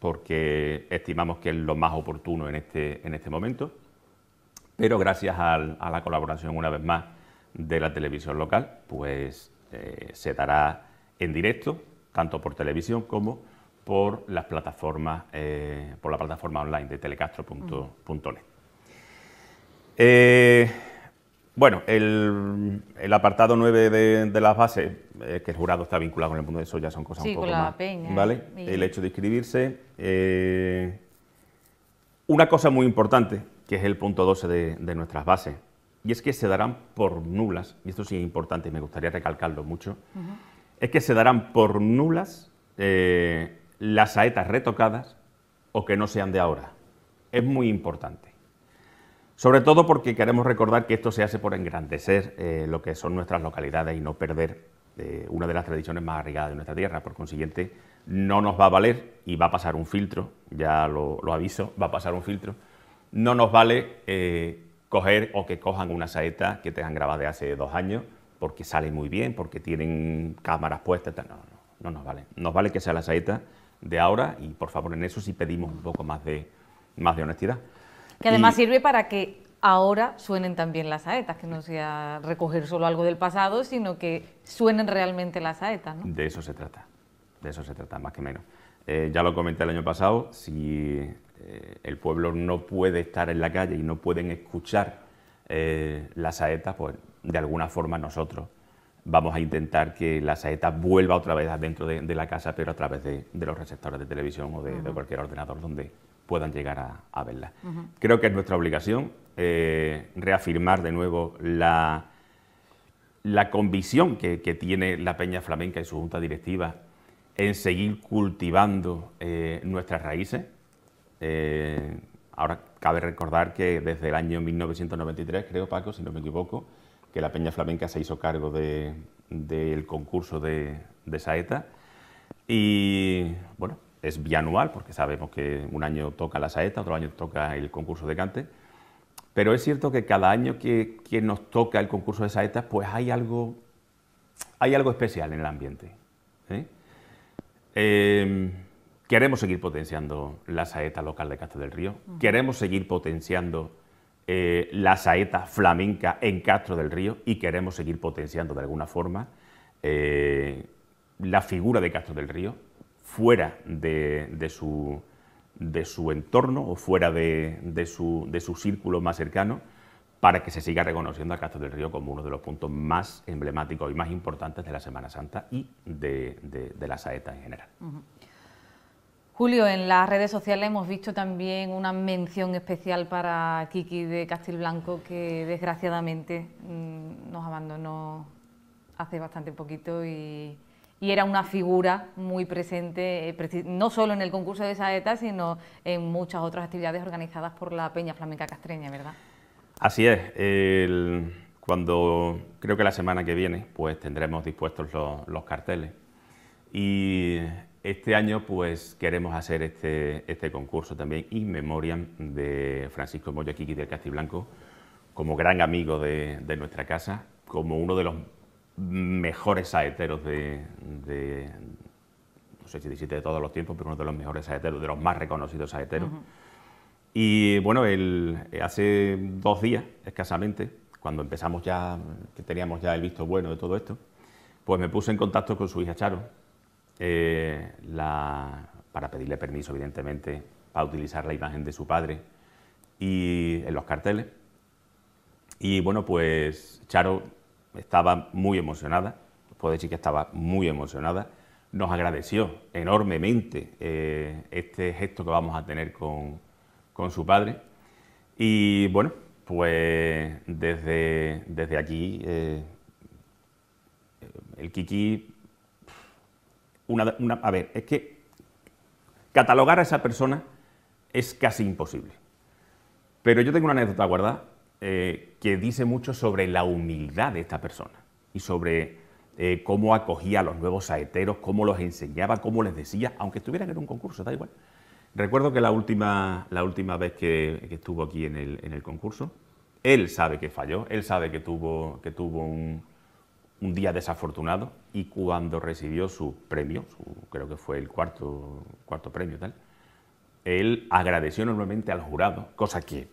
porque estimamos que es lo más oportuno en este, en este momento, pero gracias a, la colaboración una vez más de la televisión local, pues eh, se dará en directo, tanto por televisión como por las plataformas, eh, por la plataforma online de telecastro.net. Bueno, el, apartado 9 de, las bases, eh, que el jurado está vinculado con el mundo de eso, ya son cosas un poco más, ¿vale? Eh, el hecho de inscribirse. Eh, una cosa muy importante, que es el punto 12 de, nuestras bases, y es que se darán por nulas, y esto sí es importante y me gustaría recalcarlo mucho, es que se darán por nulas las saetas retocadas o que no sean de ahora. Es muy importante. Sobre todo porque queremos recordar que esto se hace por engrandecer eh, lo que son nuestras localidades y no perder eh, una de las tradiciones más arraigadas de nuestra tierra. Por consiguiente, no nos va a valer y va a pasar un filtro, ya lo, aviso, va a pasar un filtro. No nos vale eh, coger o que cojan una saeta que tengan grabada de hace dos años porque sale muy bien, porque tienen cámaras puestas. No, no, nos vale. Nos vale que sea la saeta de ahora y por favor en eso sí pedimos un poco más más de honestidad. Que además sirve para que ahora suenen también las saetas, que no sea recoger solo algo del pasado, sino que suenen realmente las saetas. ¿no? De eso se trata, de eso se trata, más que menos. Eh, ya lo comenté el año pasado, si eh, el pueblo no puede estar en la calle y no pueden escuchar eh, las saetas, pues de alguna forma nosotros vamos a intentar que las saeta vuelva otra vez adentro de, la casa, pero a través de, los receptores de televisión o de cualquier ordenador donde, puedan llegar a, verla. Creo que es nuestra obligación eh, reafirmar de nuevo la, la convicción que, tiene la Peña Flamenca y su junta directiva en seguir cultivando eh, nuestras raíces. Eh, ahora cabe recordar que desde el año 1993, creo Paco, si no me equivoco, que la Peña Flamenca se hizo cargo del concurso de, de Saeta. Y bueno, es bianual, porque sabemos que un año toca la saeta, otro año toca el concurso de cante, pero es cierto que cada año que, nos toca el concurso de saetas, pues hay algo, hay algo especial en el ambiente. ¿eh? Em, queremos seguir potenciando la saeta local de Castro del Río, queremos seguir potenciando eh, la saeta flamenca en Castro del Río y queremos seguir potenciando de alguna forma eh, la figura de Castro del Río fuera de, su, entorno o fuera de su, círculo más cercano para que se siga reconociendo a Castro del Río como uno de los puntos más emblemáticos y más importantes de la Semana Santa y de, la saeta en general. Julio, en las redes sociales hemos visto también una mención especial para Kiki de Castilblanco, que desgraciadamente mm, nos abandonó hace bastante poquito y, y era una figura muy presente, eh, no solo en el concurso de Saeta, sino en muchas otras actividades organizadas por la Peña Flamenca Castreña, ¿verdad? Así es. cuando creo que la semana que viene, pues tendremos dispuestos los, carteles. Y este año, pues queremos hacer este, este concurso también in memoriam de Francisco Moyaquiqui del Castiblanco, como gran amigo de nuestra casa, como uno de los mejores saeteros de, no sé si 17 de todos los tiempos, pero uno de los mejores saeteros, de los más reconocidos saeteros. Y bueno, hace dos días escasamente, cuando empezamos ya, que teníamos ya el visto bueno de todo esto, pues me puse en contacto con su hija Charo, eh, la, para pedirle permiso, evidentemente, para utilizar la imagen de su padre y en los carteles. Y bueno, pues Charo estaba muy emocionada, puedo decir que estaba muy emocionada, nos agradeció enormemente eh, este gesto que vamos a tener con, con su padre. Y bueno, pues desde, desde aquí, eh, el Kiki, una, a ver, es que catalogar a esa persona es casi imposible. Pero yo tengo una anécdota guardada eh, que dice mucho sobre la humildad de esta persona y sobre eh, cómo acogía a los nuevos saeteros, cómo los enseñaba, cómo les decía, aunque estuvieran en un concurso, da igual. Recuerdo que la última, la última vez que, estuvo aquí en el, en el, concurso, él sabe que falló, él sabe que tuvo, que tuvo un, día desafortunado y cuando recibió su premio, creo que fue el cuarto, cuarto premio tal, él agradeció enormemente al jurado, cosa que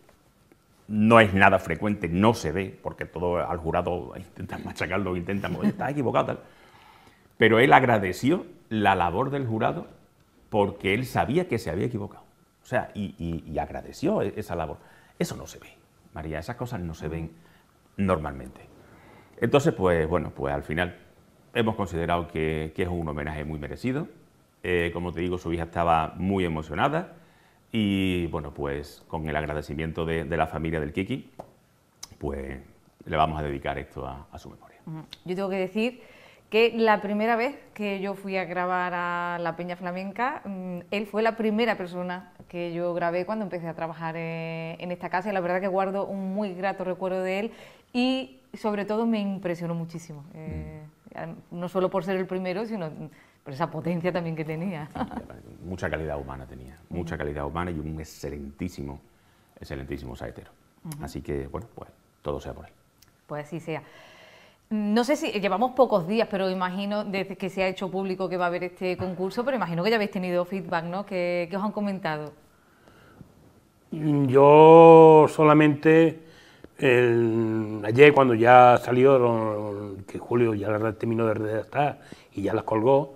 no es nada frecuente, no se ve, porque todo al jurado intentan machacarlo, intentan, está equivocado, tal. Pero él agradeció la labor del jurado porque él sabía que se había equivocado. O sea, y, agradeció e-, esa labor. Eso no se ve, María, esas cosas no se ven normalmente. Entonces, pues bueno, pues al final hemos considerado que, es un homenaje muy merecido. Eh, como te digo, su hija estaba muy emocionada y bueno, pues con el agradecimiento de, la familia del Kiki, pues le vamos a dedicar esto a, su memoria. Yo tengo que decir que la primera vez que yo fui a grabar a la Peña Flamenca, mm, él fue la primera persona que yo grabé cuando empecé a trabajar eh, en esta casa y la verdad que guardo un muy grato recuerdo de él y sobre todo me impresionó muchísimo, mm. eh, no solo por ser el primero, sino por esa potencia también que tenía. mucha calidad humana tenía, mucha calidad humana y un excelentísimo, excelentísimo saetero. Así que, bueno, pues todo sea por él. Pues así sea. No sé si llevamos pocos días, pero imagino desde que se ha hecho público que va a haber este concurso, pero imagino que ya habéis tenido feedback, ¿no? ¿Qué, os han comentado? Yo solamente ayer cuando ya salió, que Julio ya la terminó de redactar y ya las colgó,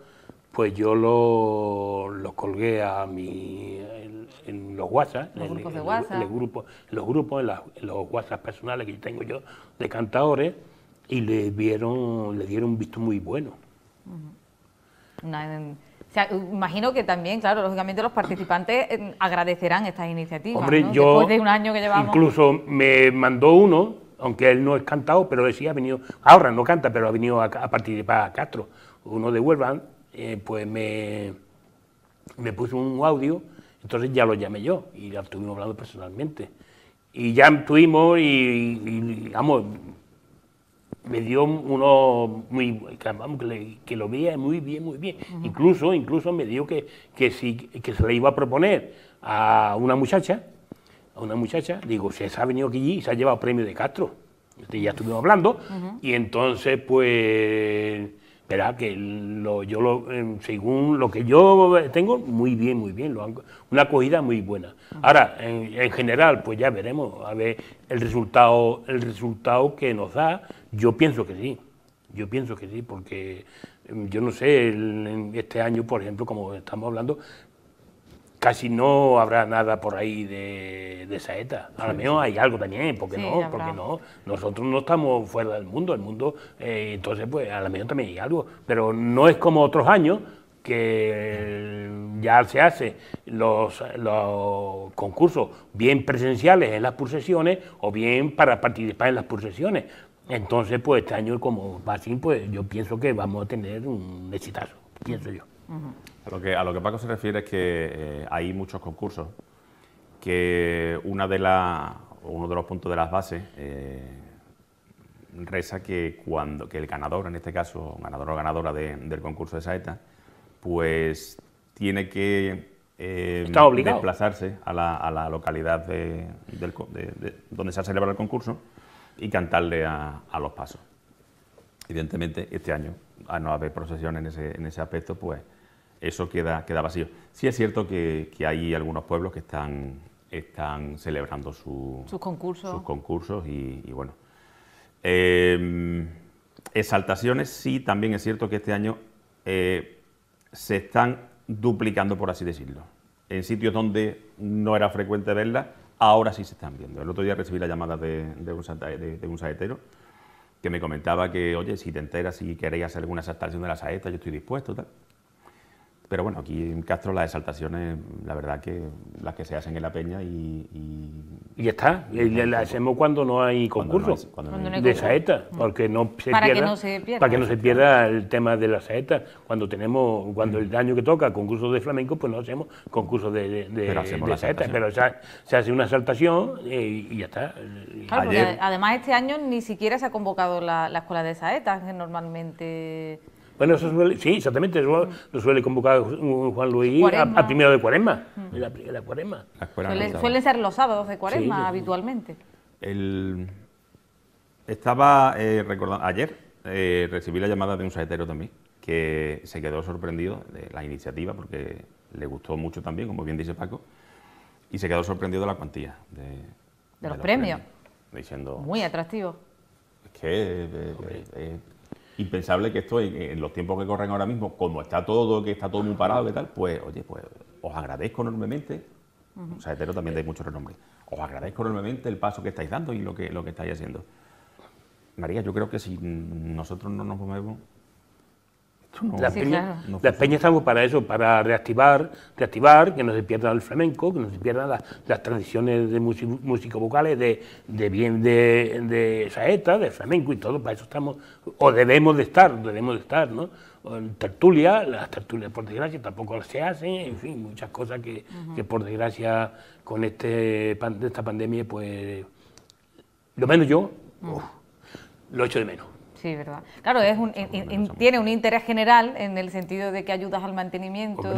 pues yo los colgué a mi, en, los WhatsApp, los grupos de WhatsApp. En, los grupos, en, los WhatsApp personales que yo tengo yo de cantadores, y le, vieron, le dieron un visto muy bueno. imagino que también, claro, lógicamente los participantes agradecerán estas iniciativas. Hombre, yo de un año incluso me mandó uno, aunque él no es cantado, pero decía, ha venido, ahora no canta, pero ha venido a participar a Castro, uno de Huelva, eh, pues me, me puso un audio, entonces ya lo llamé yo y ya estuvimos hablando personalmente. Y ya estuvimos y, vamos, me dio uno que, lo veía muy bien, muy bien. Incluso, incluso me dio que, que que se le iba a proponer a una muchacha, a una muchacha, digo, se ha venido aquí y se ha llevado premio de Castro. Este, ya estuvimos hablando y entonces pues Verá que lo, yo lo, em, según lo que yo tengo, muy bien, muy bien, lo han, una acogida muy buena. Ahora, en, general, pues ya veremos, a ver el resultado, el resultado que nos da, yo pienso que sí, yo pienso que sí, porque em, yo no sé, este año, por ejemplo, como estamos hablando, casi no habrá nada por ahí de, saeta. A lo mejor hay algo también, porque no? Porque no. Nosotros no estamos fuera del mundo, el mundo, eh, entonces pues a lo mejor también hay algo, pero no es como otros años que ya se hace los, los concursos bien presenciales en las procesiones o bien para participar en las procesiones. Entonces, pues este año como va así, pues yo pienso que vamos a tener un exitazo, pienso yo a, lo que, a lo que Paco se refiere es que eh, hay muchos concursos que una de la, uno de los puntos de las bases eh, reza que, cuando, el ganador, en este caso, ganador o ganadora del concurso de saeta, pues tiene que eh, desplazarse a la, localidad donde se ha celebrado el concurso y cantarle a, los pasos. Evidentemente, este año, a no haber procesión en ese aspecto, pues eso queda, queda vacío. Sí es cierto que, hay algunos pueblos que están, están celebrando sus concursos, concursos y, bueno. Em, exaltaciones, sí, también es cierto que este año eh, se están duplicando, por así decirlo. En sitios donde no era frecuente verlas, ahora sí se están viendo. El otro día recibí la llamada de, un, saetero que me comentaba que, oye, si te enteras, si queréis hacer alguna exaltación de la saeta, yo estoy dispuesto, tal. Pero bueno, aquí en Castro las exaltaciones, la verdad que las que se hacen en la peña y... Y, está, las hacemos cuando no hay concurso, de saeta, porque no se, para pierda, que no se pierda, Para que no se pierda el tema de la saeta. Cuando tenemos, cuando el año que toca concurso de flamenco, pues no hacemos concurso de, de, pero saeta, pero se, hace una exaltación y, ya está. Claro, además este año ni siquiera se ha convocado la, la escuela de saetas, que normalmente... Bueno, eso suele, sí, exactamente, eso lo suele convocar Juan Luis a, primero de cuaresma, mm. la, la cuaresma. Suelen suele ser los sábados de cuaresma habitualmente. El, estaba eh, recordando, ayer eh, recibí la llamada de un saetero también, que se quedó sorprendido de la iniciativa porque le gustó mucho también, como bien dice Paco, y se quedó sorprendido de la cuantía. De, de, los, premios. diciendo, Muy atractivo. Es que... Eh, impensable que esto, en, los tiempos que corren ahora mismo, como está todo, que está todo muy parado y tal, pues, oye, pues os agradezco enormemente, o sea, hetero también de mucho renombre, os agradezco enormemente el paso que estáis dando y lo que, lo que estáis haciendo. María, yo creo que si nosotros no nos movemos, la, las peñas estamos para eso, para reactivar, reactivar, que no se pierda el flamenco, que no se pierdan las, tradiciones de músicos vocales de, bien de, de saeta, de flamenco y todo, para eso estamos, o debemos de estar, debemos de estar, ¿no? tertulia, las tertulias por desgracia tampoco se hacen, en fin, muchas cosas que, por desgracia con este esta pandemia, pues lo menos yo, lo hecho lo echo de menos verdad. Claro, es tiene un interés general en el sentido de que ayudas al mantenimiento.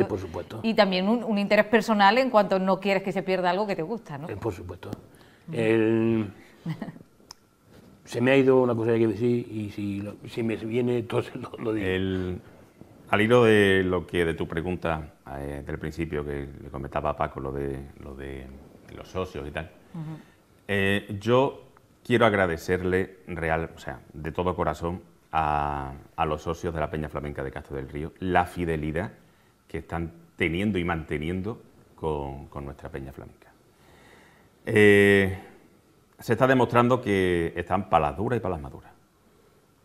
Y también un, interés personal en cuanto no quieres que se pierda algo que te gusta, ¿no? Eh, por supuesto. se me ha ido una cosa que decir y si, me viene, entonces lo, digo. al hilo de lo que de tu pregunta eh, del principio que comentaba Paco, lo de, lo de los socios y tal, eh, yo quiero agradecerle real, o sea, de todo corazón a, los socios de la Peña Flamenca de Castro del Río la fidelidad que están teniendo y manteniendo con, nuestra Peña Flamenca. Eh, se está demostrando que están para las duras y para las maduras.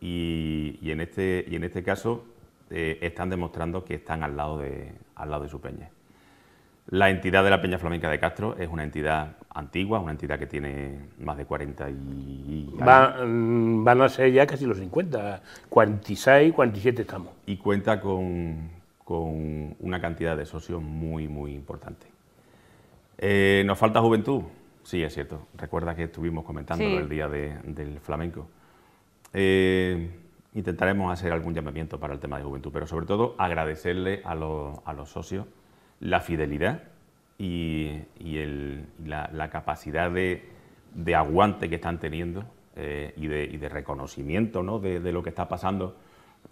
Este, y, en, este, caso eh, están demostrando que están al lado de su peña. La entidad de la Peña Flamenca de Castro es una entidad antigua, una entidad que tiene más de 40 y... Va, mm, van a ser ya casi los 50, 46, 47 estamos. Y cuenta con, una cantidad de socios muy, muy importante. Eh, ¿Nos falta juventud? Sí, es cierto. Recuerda que estuvimos comentando el día del flamenco. Eh, intentaremos hacer algún llamamiento para el tema de juventud, pero sobre todo agradecerle a los, a los socios la fidelidad y, la, capacidad de, aguante que están teniendo eh, y, de, reconocimiento de, lo que está pasando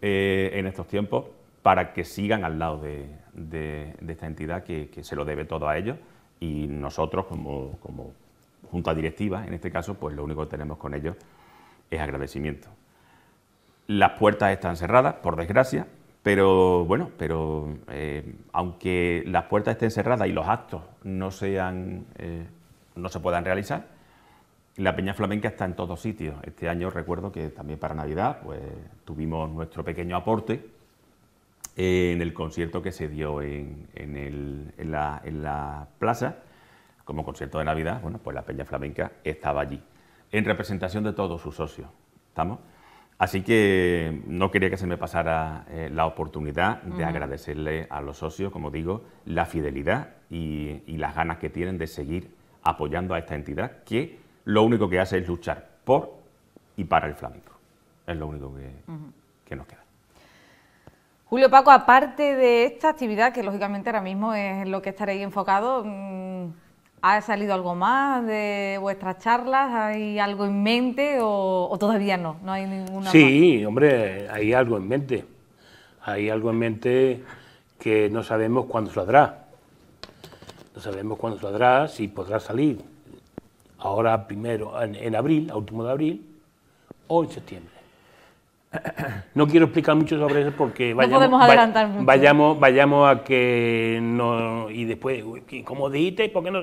eh, en estos tiempos para que sigan al lado de, esta entidad que, se lo debe todo a ellos y nosotros como, como junta directiva, en este caso, pues lo único que tenemos con ellos es agradecimiento. Las puertas están cerradas, por desgracia, pero bueno, pero eh, aunque las puertas estén cerradas y los actos no sean eh, no se puedan realizar, la Peña Flamenca está en todos sitios. Este año recuerdo que también para Navidad pues, tuvimos nuestro pequeño aporte eh, en el concierto que se dio en, la, en la plaza, como concierto de Navidad, bueno, pues la Peña Flamenca estaba allí, en representación de todos sus socios. ¿Estamos? Así que no quería que se me pasara eh, la oportunidad de agradecerle a los socios, como digo, la fidelidad y, las ganas que tienen de seguir apoyando a esta entidad que lo único que hace es luchar por y para el flamenco. Es lo único que, nos queda. Julio Paco, aparte de esta actividad, que lógicamente ahora mismo es en lo que estaréis enfocado, mm, ¿Ha salido algo más de vuestras charlas? ¿Hay algo en mente o, todavía no? Sí, hombre, hay algo en mente. Hay algo en mente que no sabemos cuándo saldrá. No sabemos cuándo saldrá, si podrá salir ahora primero en, en abril, a último de abril, o en septiembre. No quiero explicar mucho sobre eso porque vayamos, no adelantar mucho. vayamos, a que no y después cómo dijiste por qué no.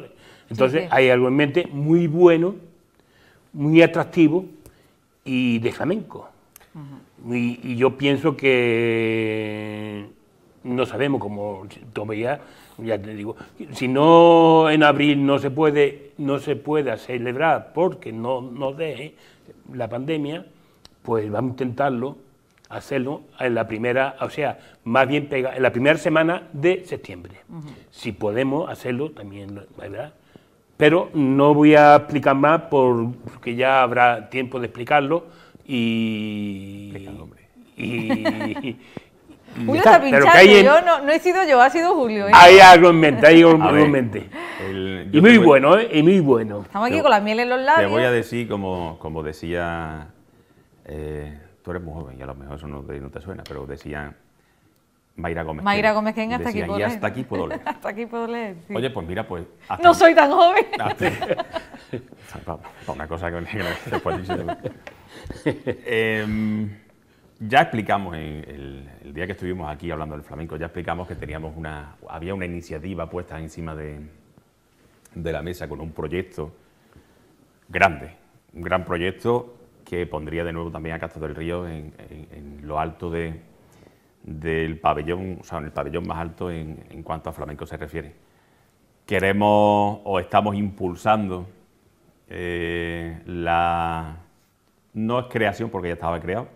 Entonces hay algo en mente muy bueno, muy atractivo y de flamenco. y, yo pienso que no sabemos cómo todavía ya te digo, si no en abril no se puede no se puede celebrar porque no no deje la pandemia pues vamos a intentarlo, hacerlo en la primera, o sea, más bien pega, en la primera semana de septiembre. Si podemos hacerlo, también, ¿verdad? Pero no voy a explicar más porque ya habrá tiempo de explicarlo y... y, Julio está, pinchando, pero yo no, no, he sido yo, ha sido Julio. ¿eh? Hay algo en mente, hay algo en mente. y muy bueno, ¿eh? Y muy bueno. Estamos aquí con la miel en los labios. Te voy a decir, como, como decía eh, tú eres muy joven y a lo mejor eso no te, suena, pero decían Mayra Gómez. Mayra Gómez ¿qué hasta aquí puedo leer. hasta aquí puedo leer. hasta aquí puedo leer. Oye, pues mira, pues... no soy tan joven. una cosa que después em, ya explicamos el, el, día que estuvimos aquí hablando del flamenco, ya explicamos que teníamos una, había una iniciativa puesta encima de, de la mesa con un proyecto grande, un gran proyecto que pondría de nuevo también a Castro del Río en, lo alto de, del pabellón, o sea, en el pabellón más alto en, cuanto a flamenco se refiere. Queremos o estamos impulsando eh, la... No es creación porque ya estaba creado,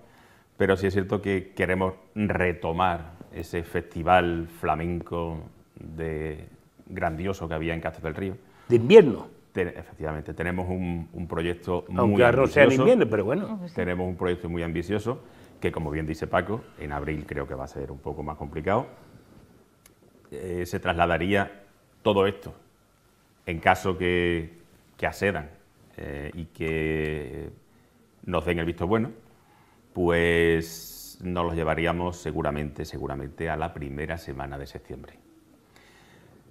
pero sí es cierto que queremos retomar ese festival flamenco de, grandioso que había en Castro del Río. De invierno efectivamente, tenemos un, proyecto muy ambicioso. pero bueno. Pues tenemos un proyecto muy ambicioso que, como bien dice Paco, en abril creo que va a ser un poco más complicado. Eh, se trasladaría todo esto en caso que, que accedan eh, y que nos den el visto bueno, pues nos los llevaríamos seguramente, seguramente a la primera semana de septiembre.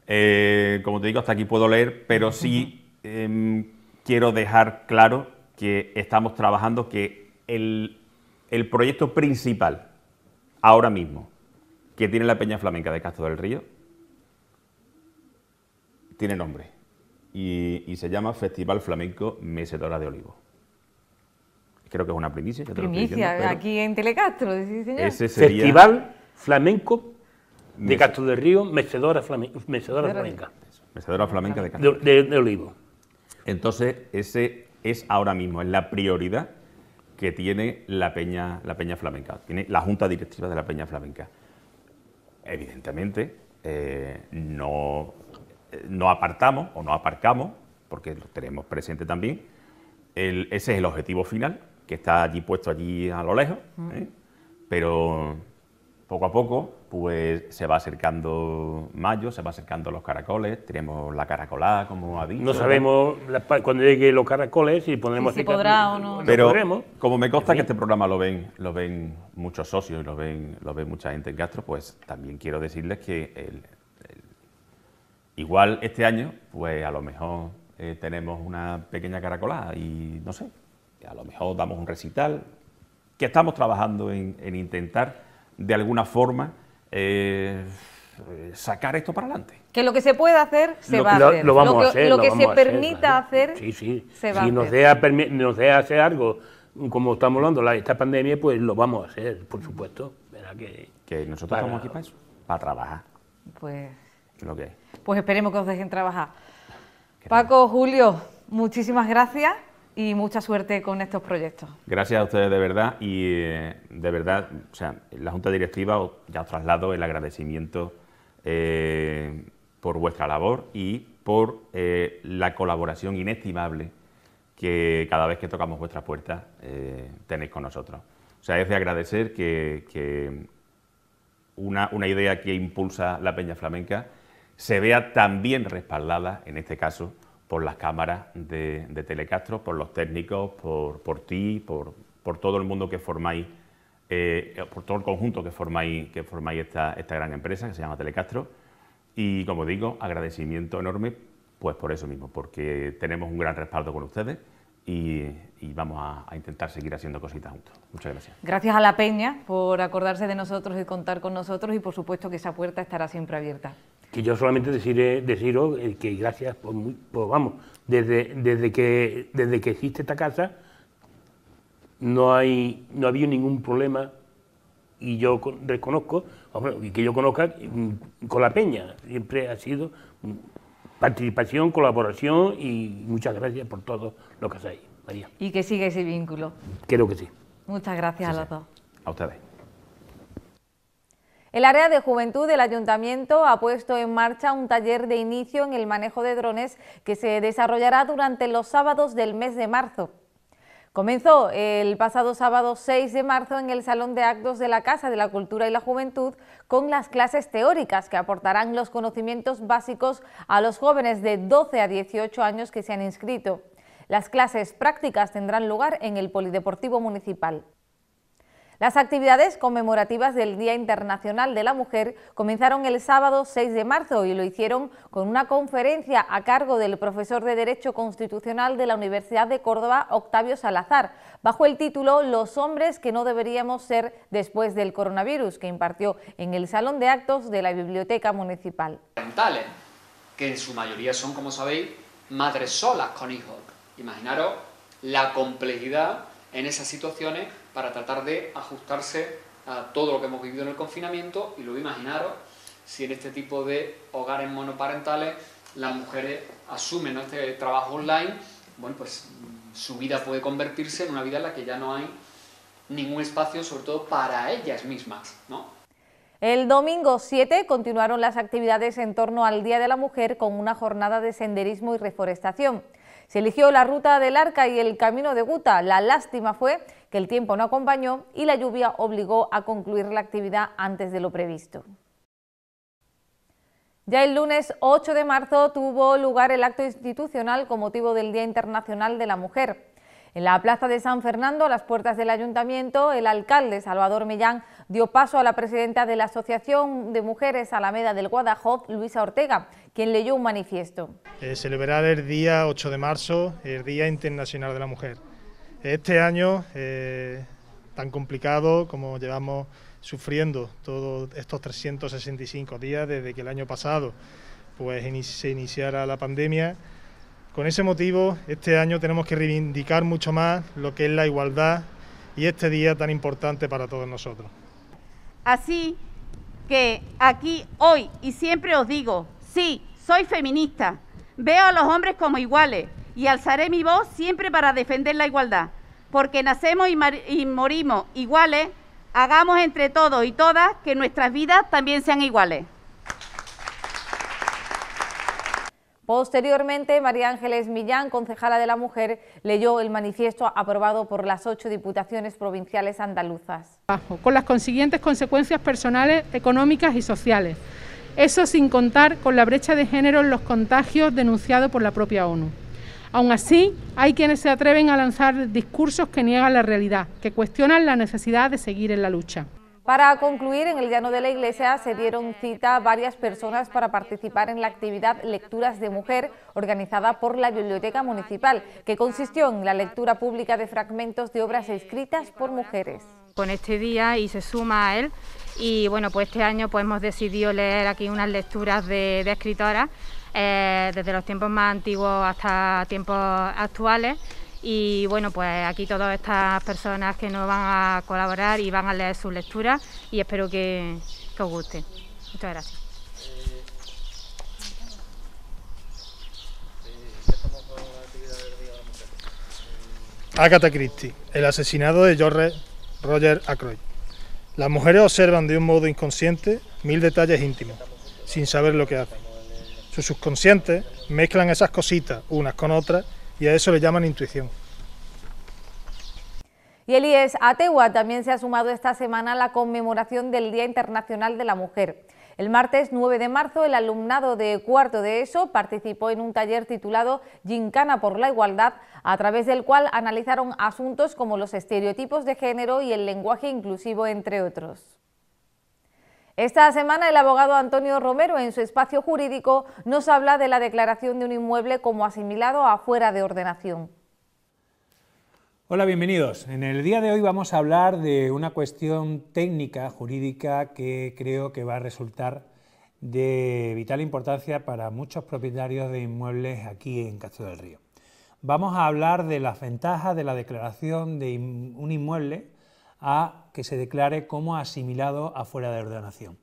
Eh, como te digo, hasta aquí puedo leer, pero sí Em, quiero dejar claro que estamos trabajando que el, proyecto principal ahora mismo que tiene la Peña Flamenca de Castro del Río tiene nombre y, se llama Festival Flamenco Mecedora de Olivo. Creo que es una primicia. primicia, aquí en Telecastro. Ese sería... Festival Flamenco de Castro del Río, Mecedora, Flamenca de Castro. de Olivo. Entonces, ese es ahora mismo, es la prioridad que tiene la Peña, la Peña Flamenca, tiene la Junta Directiva de la Peña Flamenca. Evidentemente, eh, no, eh, no, apartamos o no aparcamos, porque lo tenemos presente también, ese es el objetivo final, que está allí puesto allí a lo lejos, ¿eh? pero poco a poco, pues se va acercando mayo, se va acercando los caracoles, tenemos la caracolada, como ha dicho. No sabemos cuando lleguen los caracoles y podemos... Si podrá o no. Pero como me consta que este programa lo ven, lo ven muchos socios y lo ven, mucha gente en Castro, pues también quiero decirles que igual este año, pues a lo mejor eh, tenemos una pequeña caracolada y no sé, a lo mejor damos un recital, que estamos trabajando en intentar de alguna forma, eh, sacar esto para adelante. Que lo que se pueda hacer, se va a hacer. Lo, que, se permita hacer, si nos hacer. nos deja hacer algo, como estamos hablando, la, esta pandemia, pues lo vamos a hacer, por mm. supuesto. que, nosotros estamos aquí para eso, para trabajar. Pues, lo que pues esperemos que os dejen trabajar. Paco, Julio, muchísimas gracias y mucha suerte con estos proyectos. Gracias a ustedes de verdad y eh, de verdad, o sea, la Junta Directiva ya os traslado el agradecimiento eh, por vuestra labor y por eh, la colaboración inestimable que cada vez que tocamos vuestras puertas tenéis con nosotros. O sea, es de agradecer que, una, una idea que impulsa la Peña Flamenca se vea también respaldada, en este caso, por las cámaras de, Telecastro, por los técnicos, por, ti, por, todo el mundo que formáis, eh, eh, por todo el conjunto que formáis, que formáis esta, esta, gran empresa que se llama Telecastro. Y como digo, agradecimiento enorme, pues por eso mismo, porque tenemos un gran respaldo con ustedes y y vamos a, intentar seguir haciendo cositas juntos. Muchas gracias. Gracias a la Peña por acordarse de nosotros y contar con nosotros y por supuesto que esa puerta estará siempre abierta. Que yo solamente deciros eh, que gracias, por, vamos, desde, desde, que, desde que existe esta casa no, hay, no ha habido ningún problema y yo reconozco, y que yo conozca mm, con la Peña, siempre ha sido mm, participación, colaboración y muchas gracias por todo lo que hacéis. Y que siga ese vínculo. Creo que sí. Muchas gracias a los dos. A ustedes. El área de juventud del ayuntamiento ha puesto en marcha un taller de inicio en el manejo de drones que se desarrollará durante los sábados del mes de marzo. Comenzó el pasado sábado 6 de marzo en el Salón de Actos de la Casa de la Cultura y la Juventud con las clases teóricas que aportarán los conocimientos básicos a los jóvenes de 12 a 18 años que se han inscrito. Las clases prácticas tendrán lugar en el Polideportivo Municipal. Las actividades conmemorativas del Día Internacional de la Mujer comenzaron el sábado 6 de marzo y lo hicieron con una conferencia a cargo del profesor de Derecho Constitucional de la Universidad de Córdoba, Octavio Salazar, bajo el título Los hombres que no deberíamos ser después del coronavirus, que impartió en el Salón de Actos de la Biblioteca Municipal. ...que en su mayoría son, como sabéis, madres solas con hijos, Imaginaros la complejidad en esas situaciones para tratar de ajustarse a todo lo que hemos vivido en el confinamiento y luego imaginaros si en este tipo de hogares monoparentales las mujeres asumen este trabajo online, bueno, pues mm, su vida puede convertirse en una vida en la que ya no hay ningún espacio, sobre todo para ellas mismas, El domingo 7 continuaron las actividades en torno al Día de la Mujer con una jornada de senderismo y reforestación. Se eligió la ruta del Arca y el camino de Guta. La lástima fue que el tiempo no acompañó y la lluvia obligó a concluir la actividad antes de lo previsto. Ya el lunes 8 de marzo tuvo lugar el acto institucional con motivo del Día Internacional de la Mujer. En la plaza de San Fernando, a las puertas del ayuntamiento, el alcalde Salvador Millán dio paso a la presidenta de la Asociación de Mujeres Alameda del Guadajoz, Luisa Ortega, quien leyó un manifiesto. Se eh, celebrar el día 8 de marzo, el Día Internacional de la Mujer. Este año, eh, tan complicado como llevamos sufriendo todos estos 365 días desde que el año pasado pues, se iniciara la pandemia, con ese motivo, este año tenemos que reivindicar mucho más lo que es la igualdad y este día tan importante para todos nosotros. Así que aquí, hoy y siempre os digo, sí, soy feminista, veo a los hombres como iguales y alzaré mi voz siempre para defender la igualdad, porque nacemos y, morimos iguales, hagamos entre todos y todas que nuestras vidas también sean iguales. Posteriormente, María Ángeles Millán, concejala de la Mujer, leyó el manifiesto aprobado por las ocho diputaciones provinciales andaluzas. Con las consiguientes consecuencias personales, económicas y sociales. Eso sin contar con la brecha de género en los contagios denunciados por la propia ONU. Aún así, hay quienes se atreven a lanzar discursos que niegan la realidad, que cuestionan la necesidad de seguir en la lucha. Para concluir, en el llano de la iglesia se dieron cita varias personas para participar en la actividad Lecturas de Mujer, organizada por la Biblioteca Municipal, que consistió en la lectura pública de fragmentos de obras escritas por mujeres. Con este día y se suma a él, y bueno, pues este año pues hemos decidido leer aquí unas lecturas de, escritoras, eh, desde los tiempos más antiguos hasta tiempos actuales, y bueno, pues aquí todas estas personas que nos van a colaborar y van a leer sus lecturas y espero que, os guste. Muchas gracias. Agatha Christie, el asesinado de George Roger Acroy. Las mujeres observan de un modo inconsciente mil detalles íntimos, sin saber lo que hacen. Sus subconscientes mezclan esas cositas unas con otras y a eso le llaman intuición. Y el IES Ategua también se ha sumado esta semana a la conmemoración del Día Internacional de la Mujer. El martes 9 de marzo, el alumnado de cuarto de ESO participó en un taller titulado Gincana por la Igualdad, a través del cual analizaron asuntos como los estereotipos de género y el lenguaje inclusivo, entre otros. Esta semana el abogado Antonio Romero en su espacio jurídico nos habla de la declaración de un inmueble como asimilado a fuera de ordenación. Hola, bienvenidos. En el día de hoy vamos a hablar de una cuestión técnica, jurídica, que creo que va a resultar de vital importancia para muchos propietarios de inmuebles aquí en Castro del Río. Vamos a hablar de las ventajas de la declaración de un inmueble a que se declare como asimilado a fuera de ordenación,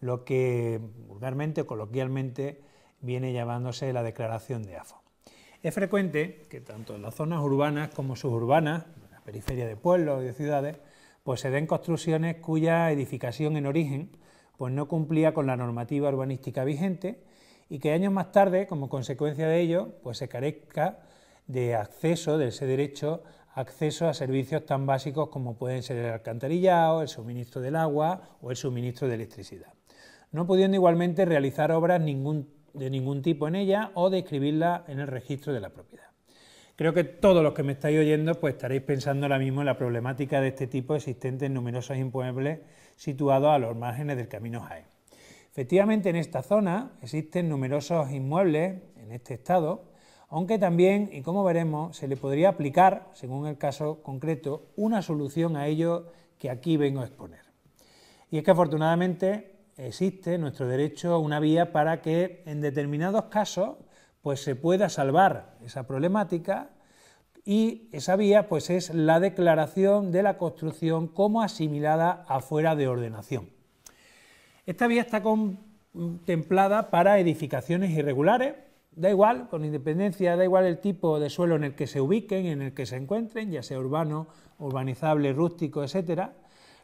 lo que vulgarmente o coloquialmente viene llamándose la declaración de AFO. Es frecuente que tanto en las zonas urbanas como suburbanas, en la periferia de pueblos y de ciudades, pues se den construcciones cuya edificación en origen pues no cumplía con la normativa urbanística vigente y que años más tarde, como consecuencia de ello, pues se carezca de acceso de ese derecho acceso a servicios tan básicos como pueden ser el alcantarillado, el suministro del agua o el suministro de electricidad, no pudiendo igualmente realizar obras de ningún tipo en ella o describirla en el registro de la propiedad. Creo que todos los que me estáis oyendo pues estaréis pensando ahora mismo en la problemática de este tipo existente en numerosos inmuebles situados a los márgenes del Camino Jaén. Efectivamente, en esta zona existen numerosos inmuebles en este estado aunque también, y como veremos, se le podría aplicar, según el caso concreto, una solución a ello que aquí vengo a exponer. Y es que afortunadamente existe nuestro derecho una vía para que en determinados casos pues se pueda salvar esa problemática y esa vía pues es la declaración de la construcción como asimilada afuera de ordenación. Esta vía está contemplada para edificaciones irregulares, Da igual, con independencia, da igual el tipo de suelo en el que se ubiquen, en el que se encuentren, ya sea urbano, urbanizable, rústico, etcétera,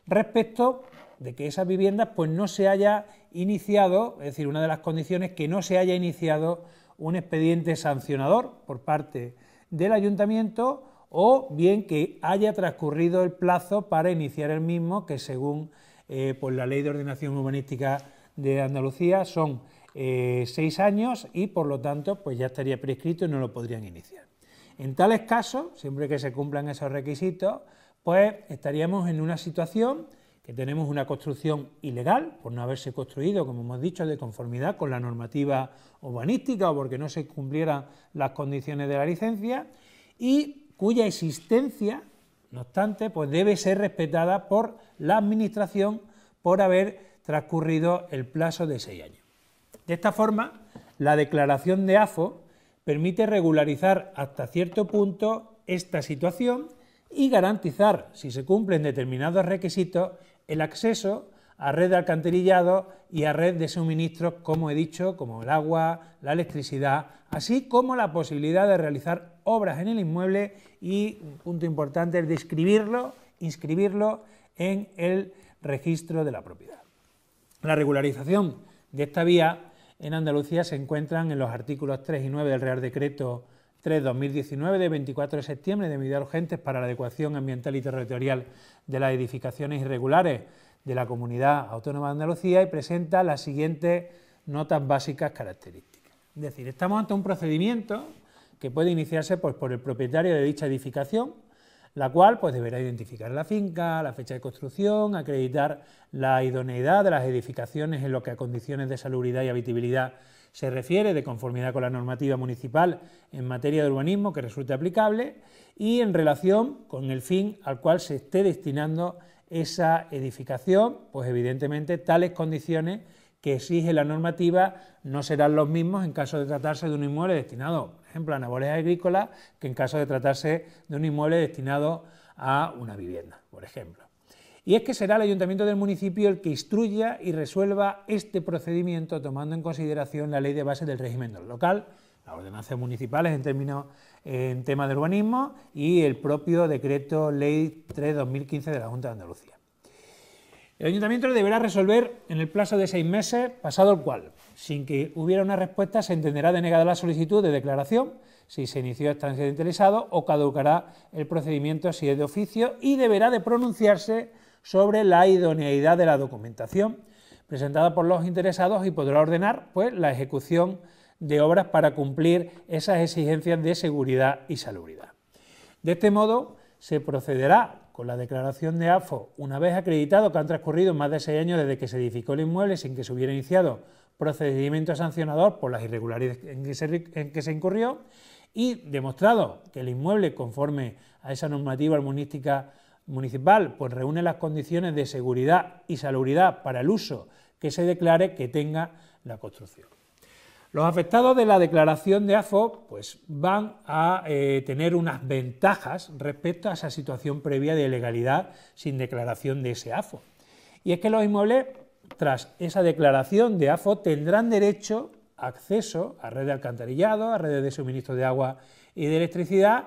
respecto de que esas viviendas pues no se haya iniciado, es decir, una de las condiciones que no se haya iniciado un expediente sancionador por parte del ayuntamiento o bien que haya transcurrido el plazo para iniciar el mismo, que según eh, pues, la Ley de Ordenación Urbanística de Andalucía son eh, seis años y por lo tanto pues ya estaría prescrito y no lo podrían iniciar. En tales casos, siempre que se cumplan esos requisitos, pues estaríamos en una situación que tenemos una construcción ilegal por no haberse construido, como hemos dicho, de conformidad con la normativa urbanística o porque no se cumplieran las condiciones de la licencia y cuya existencia, no obstante, pues debe ser respetada por la Administración por haber transcurrido el plazo de seis años. De esta forma, la declaración de AFO permite regularizar hasta cierto punto esta situación y garantizar, si se cumplen determinados requisitos, el acceso a red de alcantarillado y a red de suministros, como he dicho, como el agua, la electricidad, así como la posibilidad de realizar obras en el inmueble y, un punto importante, es describirlo, inscribirlo en el registro de la propiedad. La regularización de esta vía en Andalucía se encuentran en los artículos 3 y 9 del Real Decreto 3-2019 de 24 de septiembre de medidas urgentes para la adecuación ambiental y territorial de las edificaciones irregulares de la Comunidad Autónoma de Andalucía y presenta las siguientes notas básicas características. Es decir, estamos ante un procedimiento que puede iniciarse pues, por el propietario de dicha edificación la cual pues, deberá identificar la finca, la fecha de construcción, acreditar la idoneidad de las edificaciones en lo que a condiciones de salubridad y habitabilidad se refiere de conformidad con la normativa municipal en materia de urbanismo que resulte aplicable y en relación con el fin al cual se esté destinando esa edificación, pues evidentemente tales condiciones que exige la normativa no serán los mismos en caso de tratarse de un inmueble destinado, por ejemplo, a labores agrícolas, que en caso de tratarse de un inmueble destinado a una vivienda, por ejemplo. Y es que será el ayuntamiento del municipio el que instruya y resuelva este procedimiento tomando en consideración la ley de base del régimen local, las ordenanzas municipales en términos en tema de urbanismo y el propio decreto ley 3-2015 de la Junta de Andalucía. El ayuntamiento deberá resolver en el plazo de seis meses, pasado el cual, sin que hubiera una respuesta, se entenderá denegada la solicitud de declaración si se inició estancia de interesado o caducará el procedimiento si es de oficio y deberá de pronunciarse sobre la idoneidad de la documentación presentada por los interesados y podrá ordenar pues, la ejecución de obras para cumplir esas exigencias de seguridad y salubridad. De este modo, se procederá con la declaración de AFO, una vez acreditado que han transcurrido más de seis años desde que se edificó el inmueble sin que se hubiera iniciado procedimiento sancionador por las irregularidades en que, se, incurrió y demostrado que el inmueble, conforme a esa normativa armonística municipal, pues reúne las condiciones de seguridad y salubridad para el uso que se declare que tenga la construcción. Los afectados de la declaración de AFO pues, van a eh, tener unas ventajas respecto a esa situación previa de legalidad sin declaración de ese AFO. Y es que los inmuebles, tras esa declaración de AFO, tendrán derecho a acceso a redes de alcantarillado, a redes de suministro de agua y de electricidad,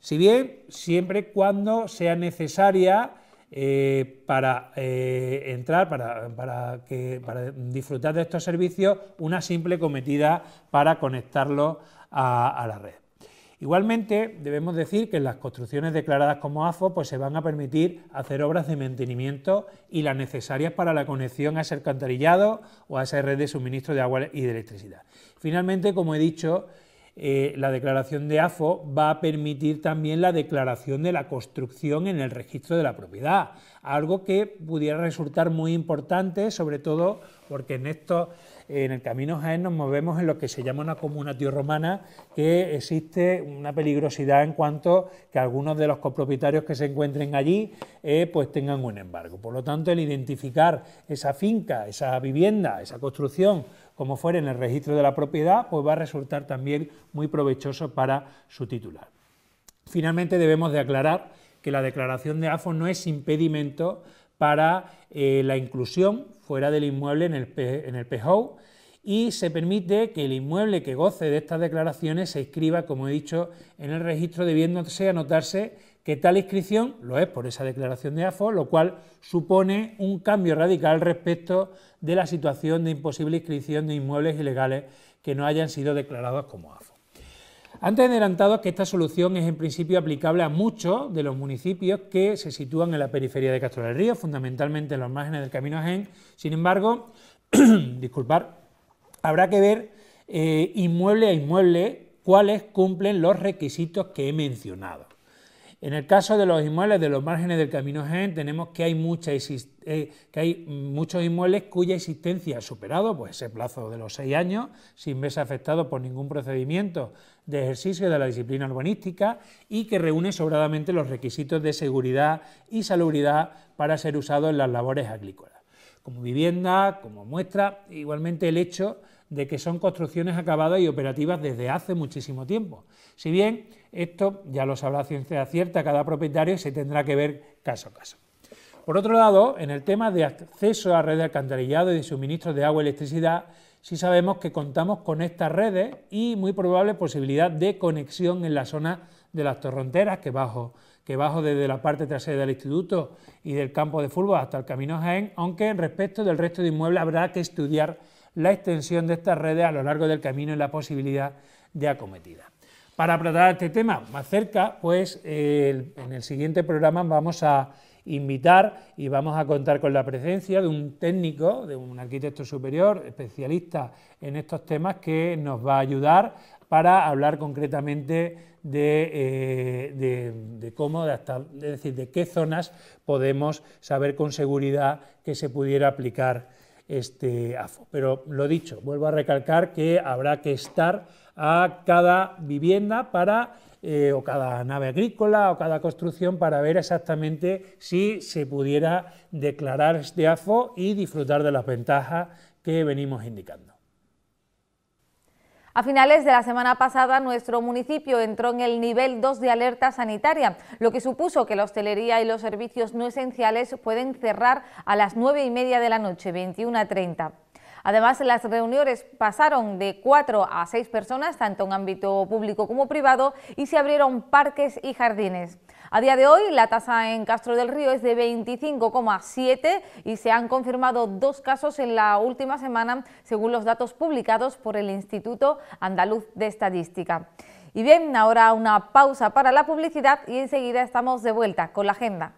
si bien siempre cuando sea necesaria eh, para eh, entrar, para, que, para disfrutar de estos servicios, una simple cometida para conectarlo a, la red. Igualmente, debemos decir que en las construcciones declaradas como AFO pues, se van a permitir hacer obras de mantenimiento y las necesarias para la conexión a ese alcantarillado o a esa red de suministro de agua y de electricidad. Finalmente, como he dicho, eh, la declaración de AFO va a permitir también la declaración de la construcción en el registro de la propiedad, algo que pudiera resultar muy importante, sobre todo porque en en el Camino Jaén nos movemos en lo que se llama una comunidad romana, que existe una peligrosidad en cuanto que algunos de los copropietarios que se encuentren allí eh, pues tengan un embargo. Por lo tanto, el identificar esa finca, esa vivienda, esa construcción, como fuera en el registro de la propiedad, pues va a resultar también muy provechoso para su titular. Finalmente debemos de aclarar que la declaración de AFO no es impedimento para eh, la inclusión fuera del inmueble en el, en y se permite que el inmueble que goce de estas declaraciones se inscriba, como he dicho, en el registro debiéndose anotarse que tal inscripción lo es por esa declaración de AFO, lo cual supone un cambio radical respecto de la situación de imposible inscripción de inmuebles ilegales que no hayan sido declarados como AFO. Antes adelantado que esta solución es en principio aplicable a muchos de los municipios que se sitúan en la periferia de Castro del Río, fundamentalmente en los márgenes del Camino Gen. Sin embargo, disculpar, habrá que ver eh, inmueble a inmueble cuáles cumplen los requisitos que he mencionado. En el caso de los inmuebles de los márgenes del camino Gen tenemos que hay, eh, que hay muchos inmuebles cuya existencia ha superado pues, ese plazo de los seis años, sin verse afectado por ningún procedimiento de ejercicio de la disciplina urbanística y que reúne sobradamente los requisitos de seguridad y salubridad para ser usado en las labores agrícolas, como vivienda, como muestra, igualmente el hecho de que son construcciones acabadas y operativas desde hace muchísimo tiempo. Si bien esto ya lo sabrá ciencia cierta cada propietario se tendrá que ver caso a caso. Por otro lado, en el tema de acceso a redes de alcantarillado y de suministro de agua y electricidad, sí sabemos que contamos con estas redes y muy probable posibilidad de conexión en la zona de las torronteras que bajo, que bajo desde la parte trasera del instituto y del campo de fútbol hasta el camino Jaén, aunque respecto del resto de inmuebles habrá que estudiar la extensión de estas redes a lo largo del camino y la posibilidad de acometida. Para tratar este tema más cerca, pues en el siguiente programa vamos a invitar y vamos a contar con la presencia de un técnico, de un arquitecto superior, especialista en estos temas, que nos va a ayudar para hablar concretamente de, eh, cómo, de qué zonas podemos saber con seguridad que se pudiera aplicar este AFO. Pero lo dicho, vuelvo a recalcar que habrá que estar a cada vivienda para eh, o cada nave agrícola o cada construcción para ver exactamente si se pudiera declarar este AFO y disfrutar de las ventajas que venimos indicando. A finales de la semana pasada, nuestro municipio entró en el nivel 2 de alerta sanitaria, lo que supuso que la hostelería y los servicios no esenciales pueden cerrar a las 9 y media de la noche, 21 a 30. Además, las reuniones pasaron de cuatro a seis personas, tanto en ámbito público como privado, y se abrieron parques y jardines. A día de hoy, la tasa en Castro del Río es de 25,7 y se han confirmado dos casos en la última semana, según los datos publicados por el Instituto Andaluz de Estadística. Y bien, ahora una pausa para la publicidad y enseguida estamos de vuelta con la agenda.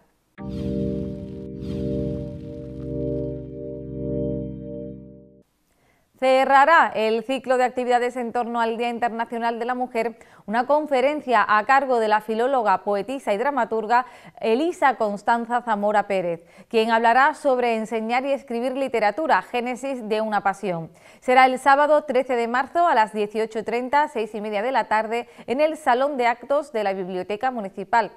cerrará el ciclo de actividades en torno al Día Internacional de la Mujer una conferencia a cargo de la filóloga, poetisa y dramaturga Elisa Constanza Zamora Pérez, quien hablará sobre enseñar y escribir literatura, génesis de una pasión. Será el sábado 13 de marzo a las 18.30, seis y media de la tarde, en el Salón de Actos de la Biblioteca Municipal.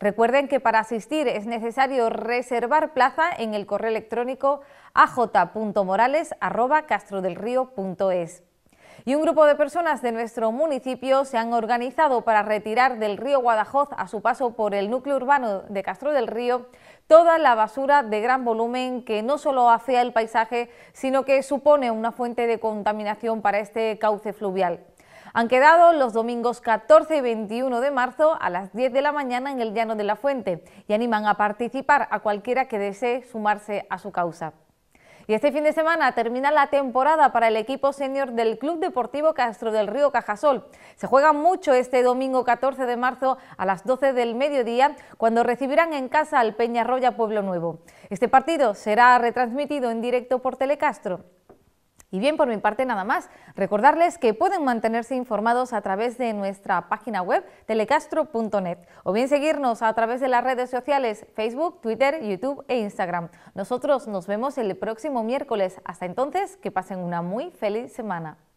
Recuerden que para asistir es necesario reservar plaza en el correo electrónico aj.morales.castrodelrío.es. Y un grupo de personas de nuestro municipio se han organizado para retirar del río Guadajoz a su paso por el núcleo urbano de Castro del Río toda la basura de gran volumen que no solo afea el paisaje, sino que supone una fuente de contaminación para este cauce fluvial. Han quedado los domingos 14 y 21 de marzo a las 10 de la mañana en el Llano de la Fuente y animan a participar a cualquiera que desee sumarse a su causa. Y este fin de semana termina la temporada para el equipo senior del Club Deportivo Castro del Río Cajasol. Se juega mucho este domingo 14 de marzo a las 12 del mediodía cuando recibirán en casa al Peñarroya Pueblo Nuevo. Este partido será retransmitido en directo por Telecastro. Y bien, por mi parte nada más. Recordarles que pueden mantenerse informados a través de nuestra página web telecastro.net o bien seguirnos a través de las redes sociales Facebook, Twitter, YouTube e Instagram. Nosotros nos vemos el próximo miércoles. Hasta entonces, que pasen una muy feliz semana.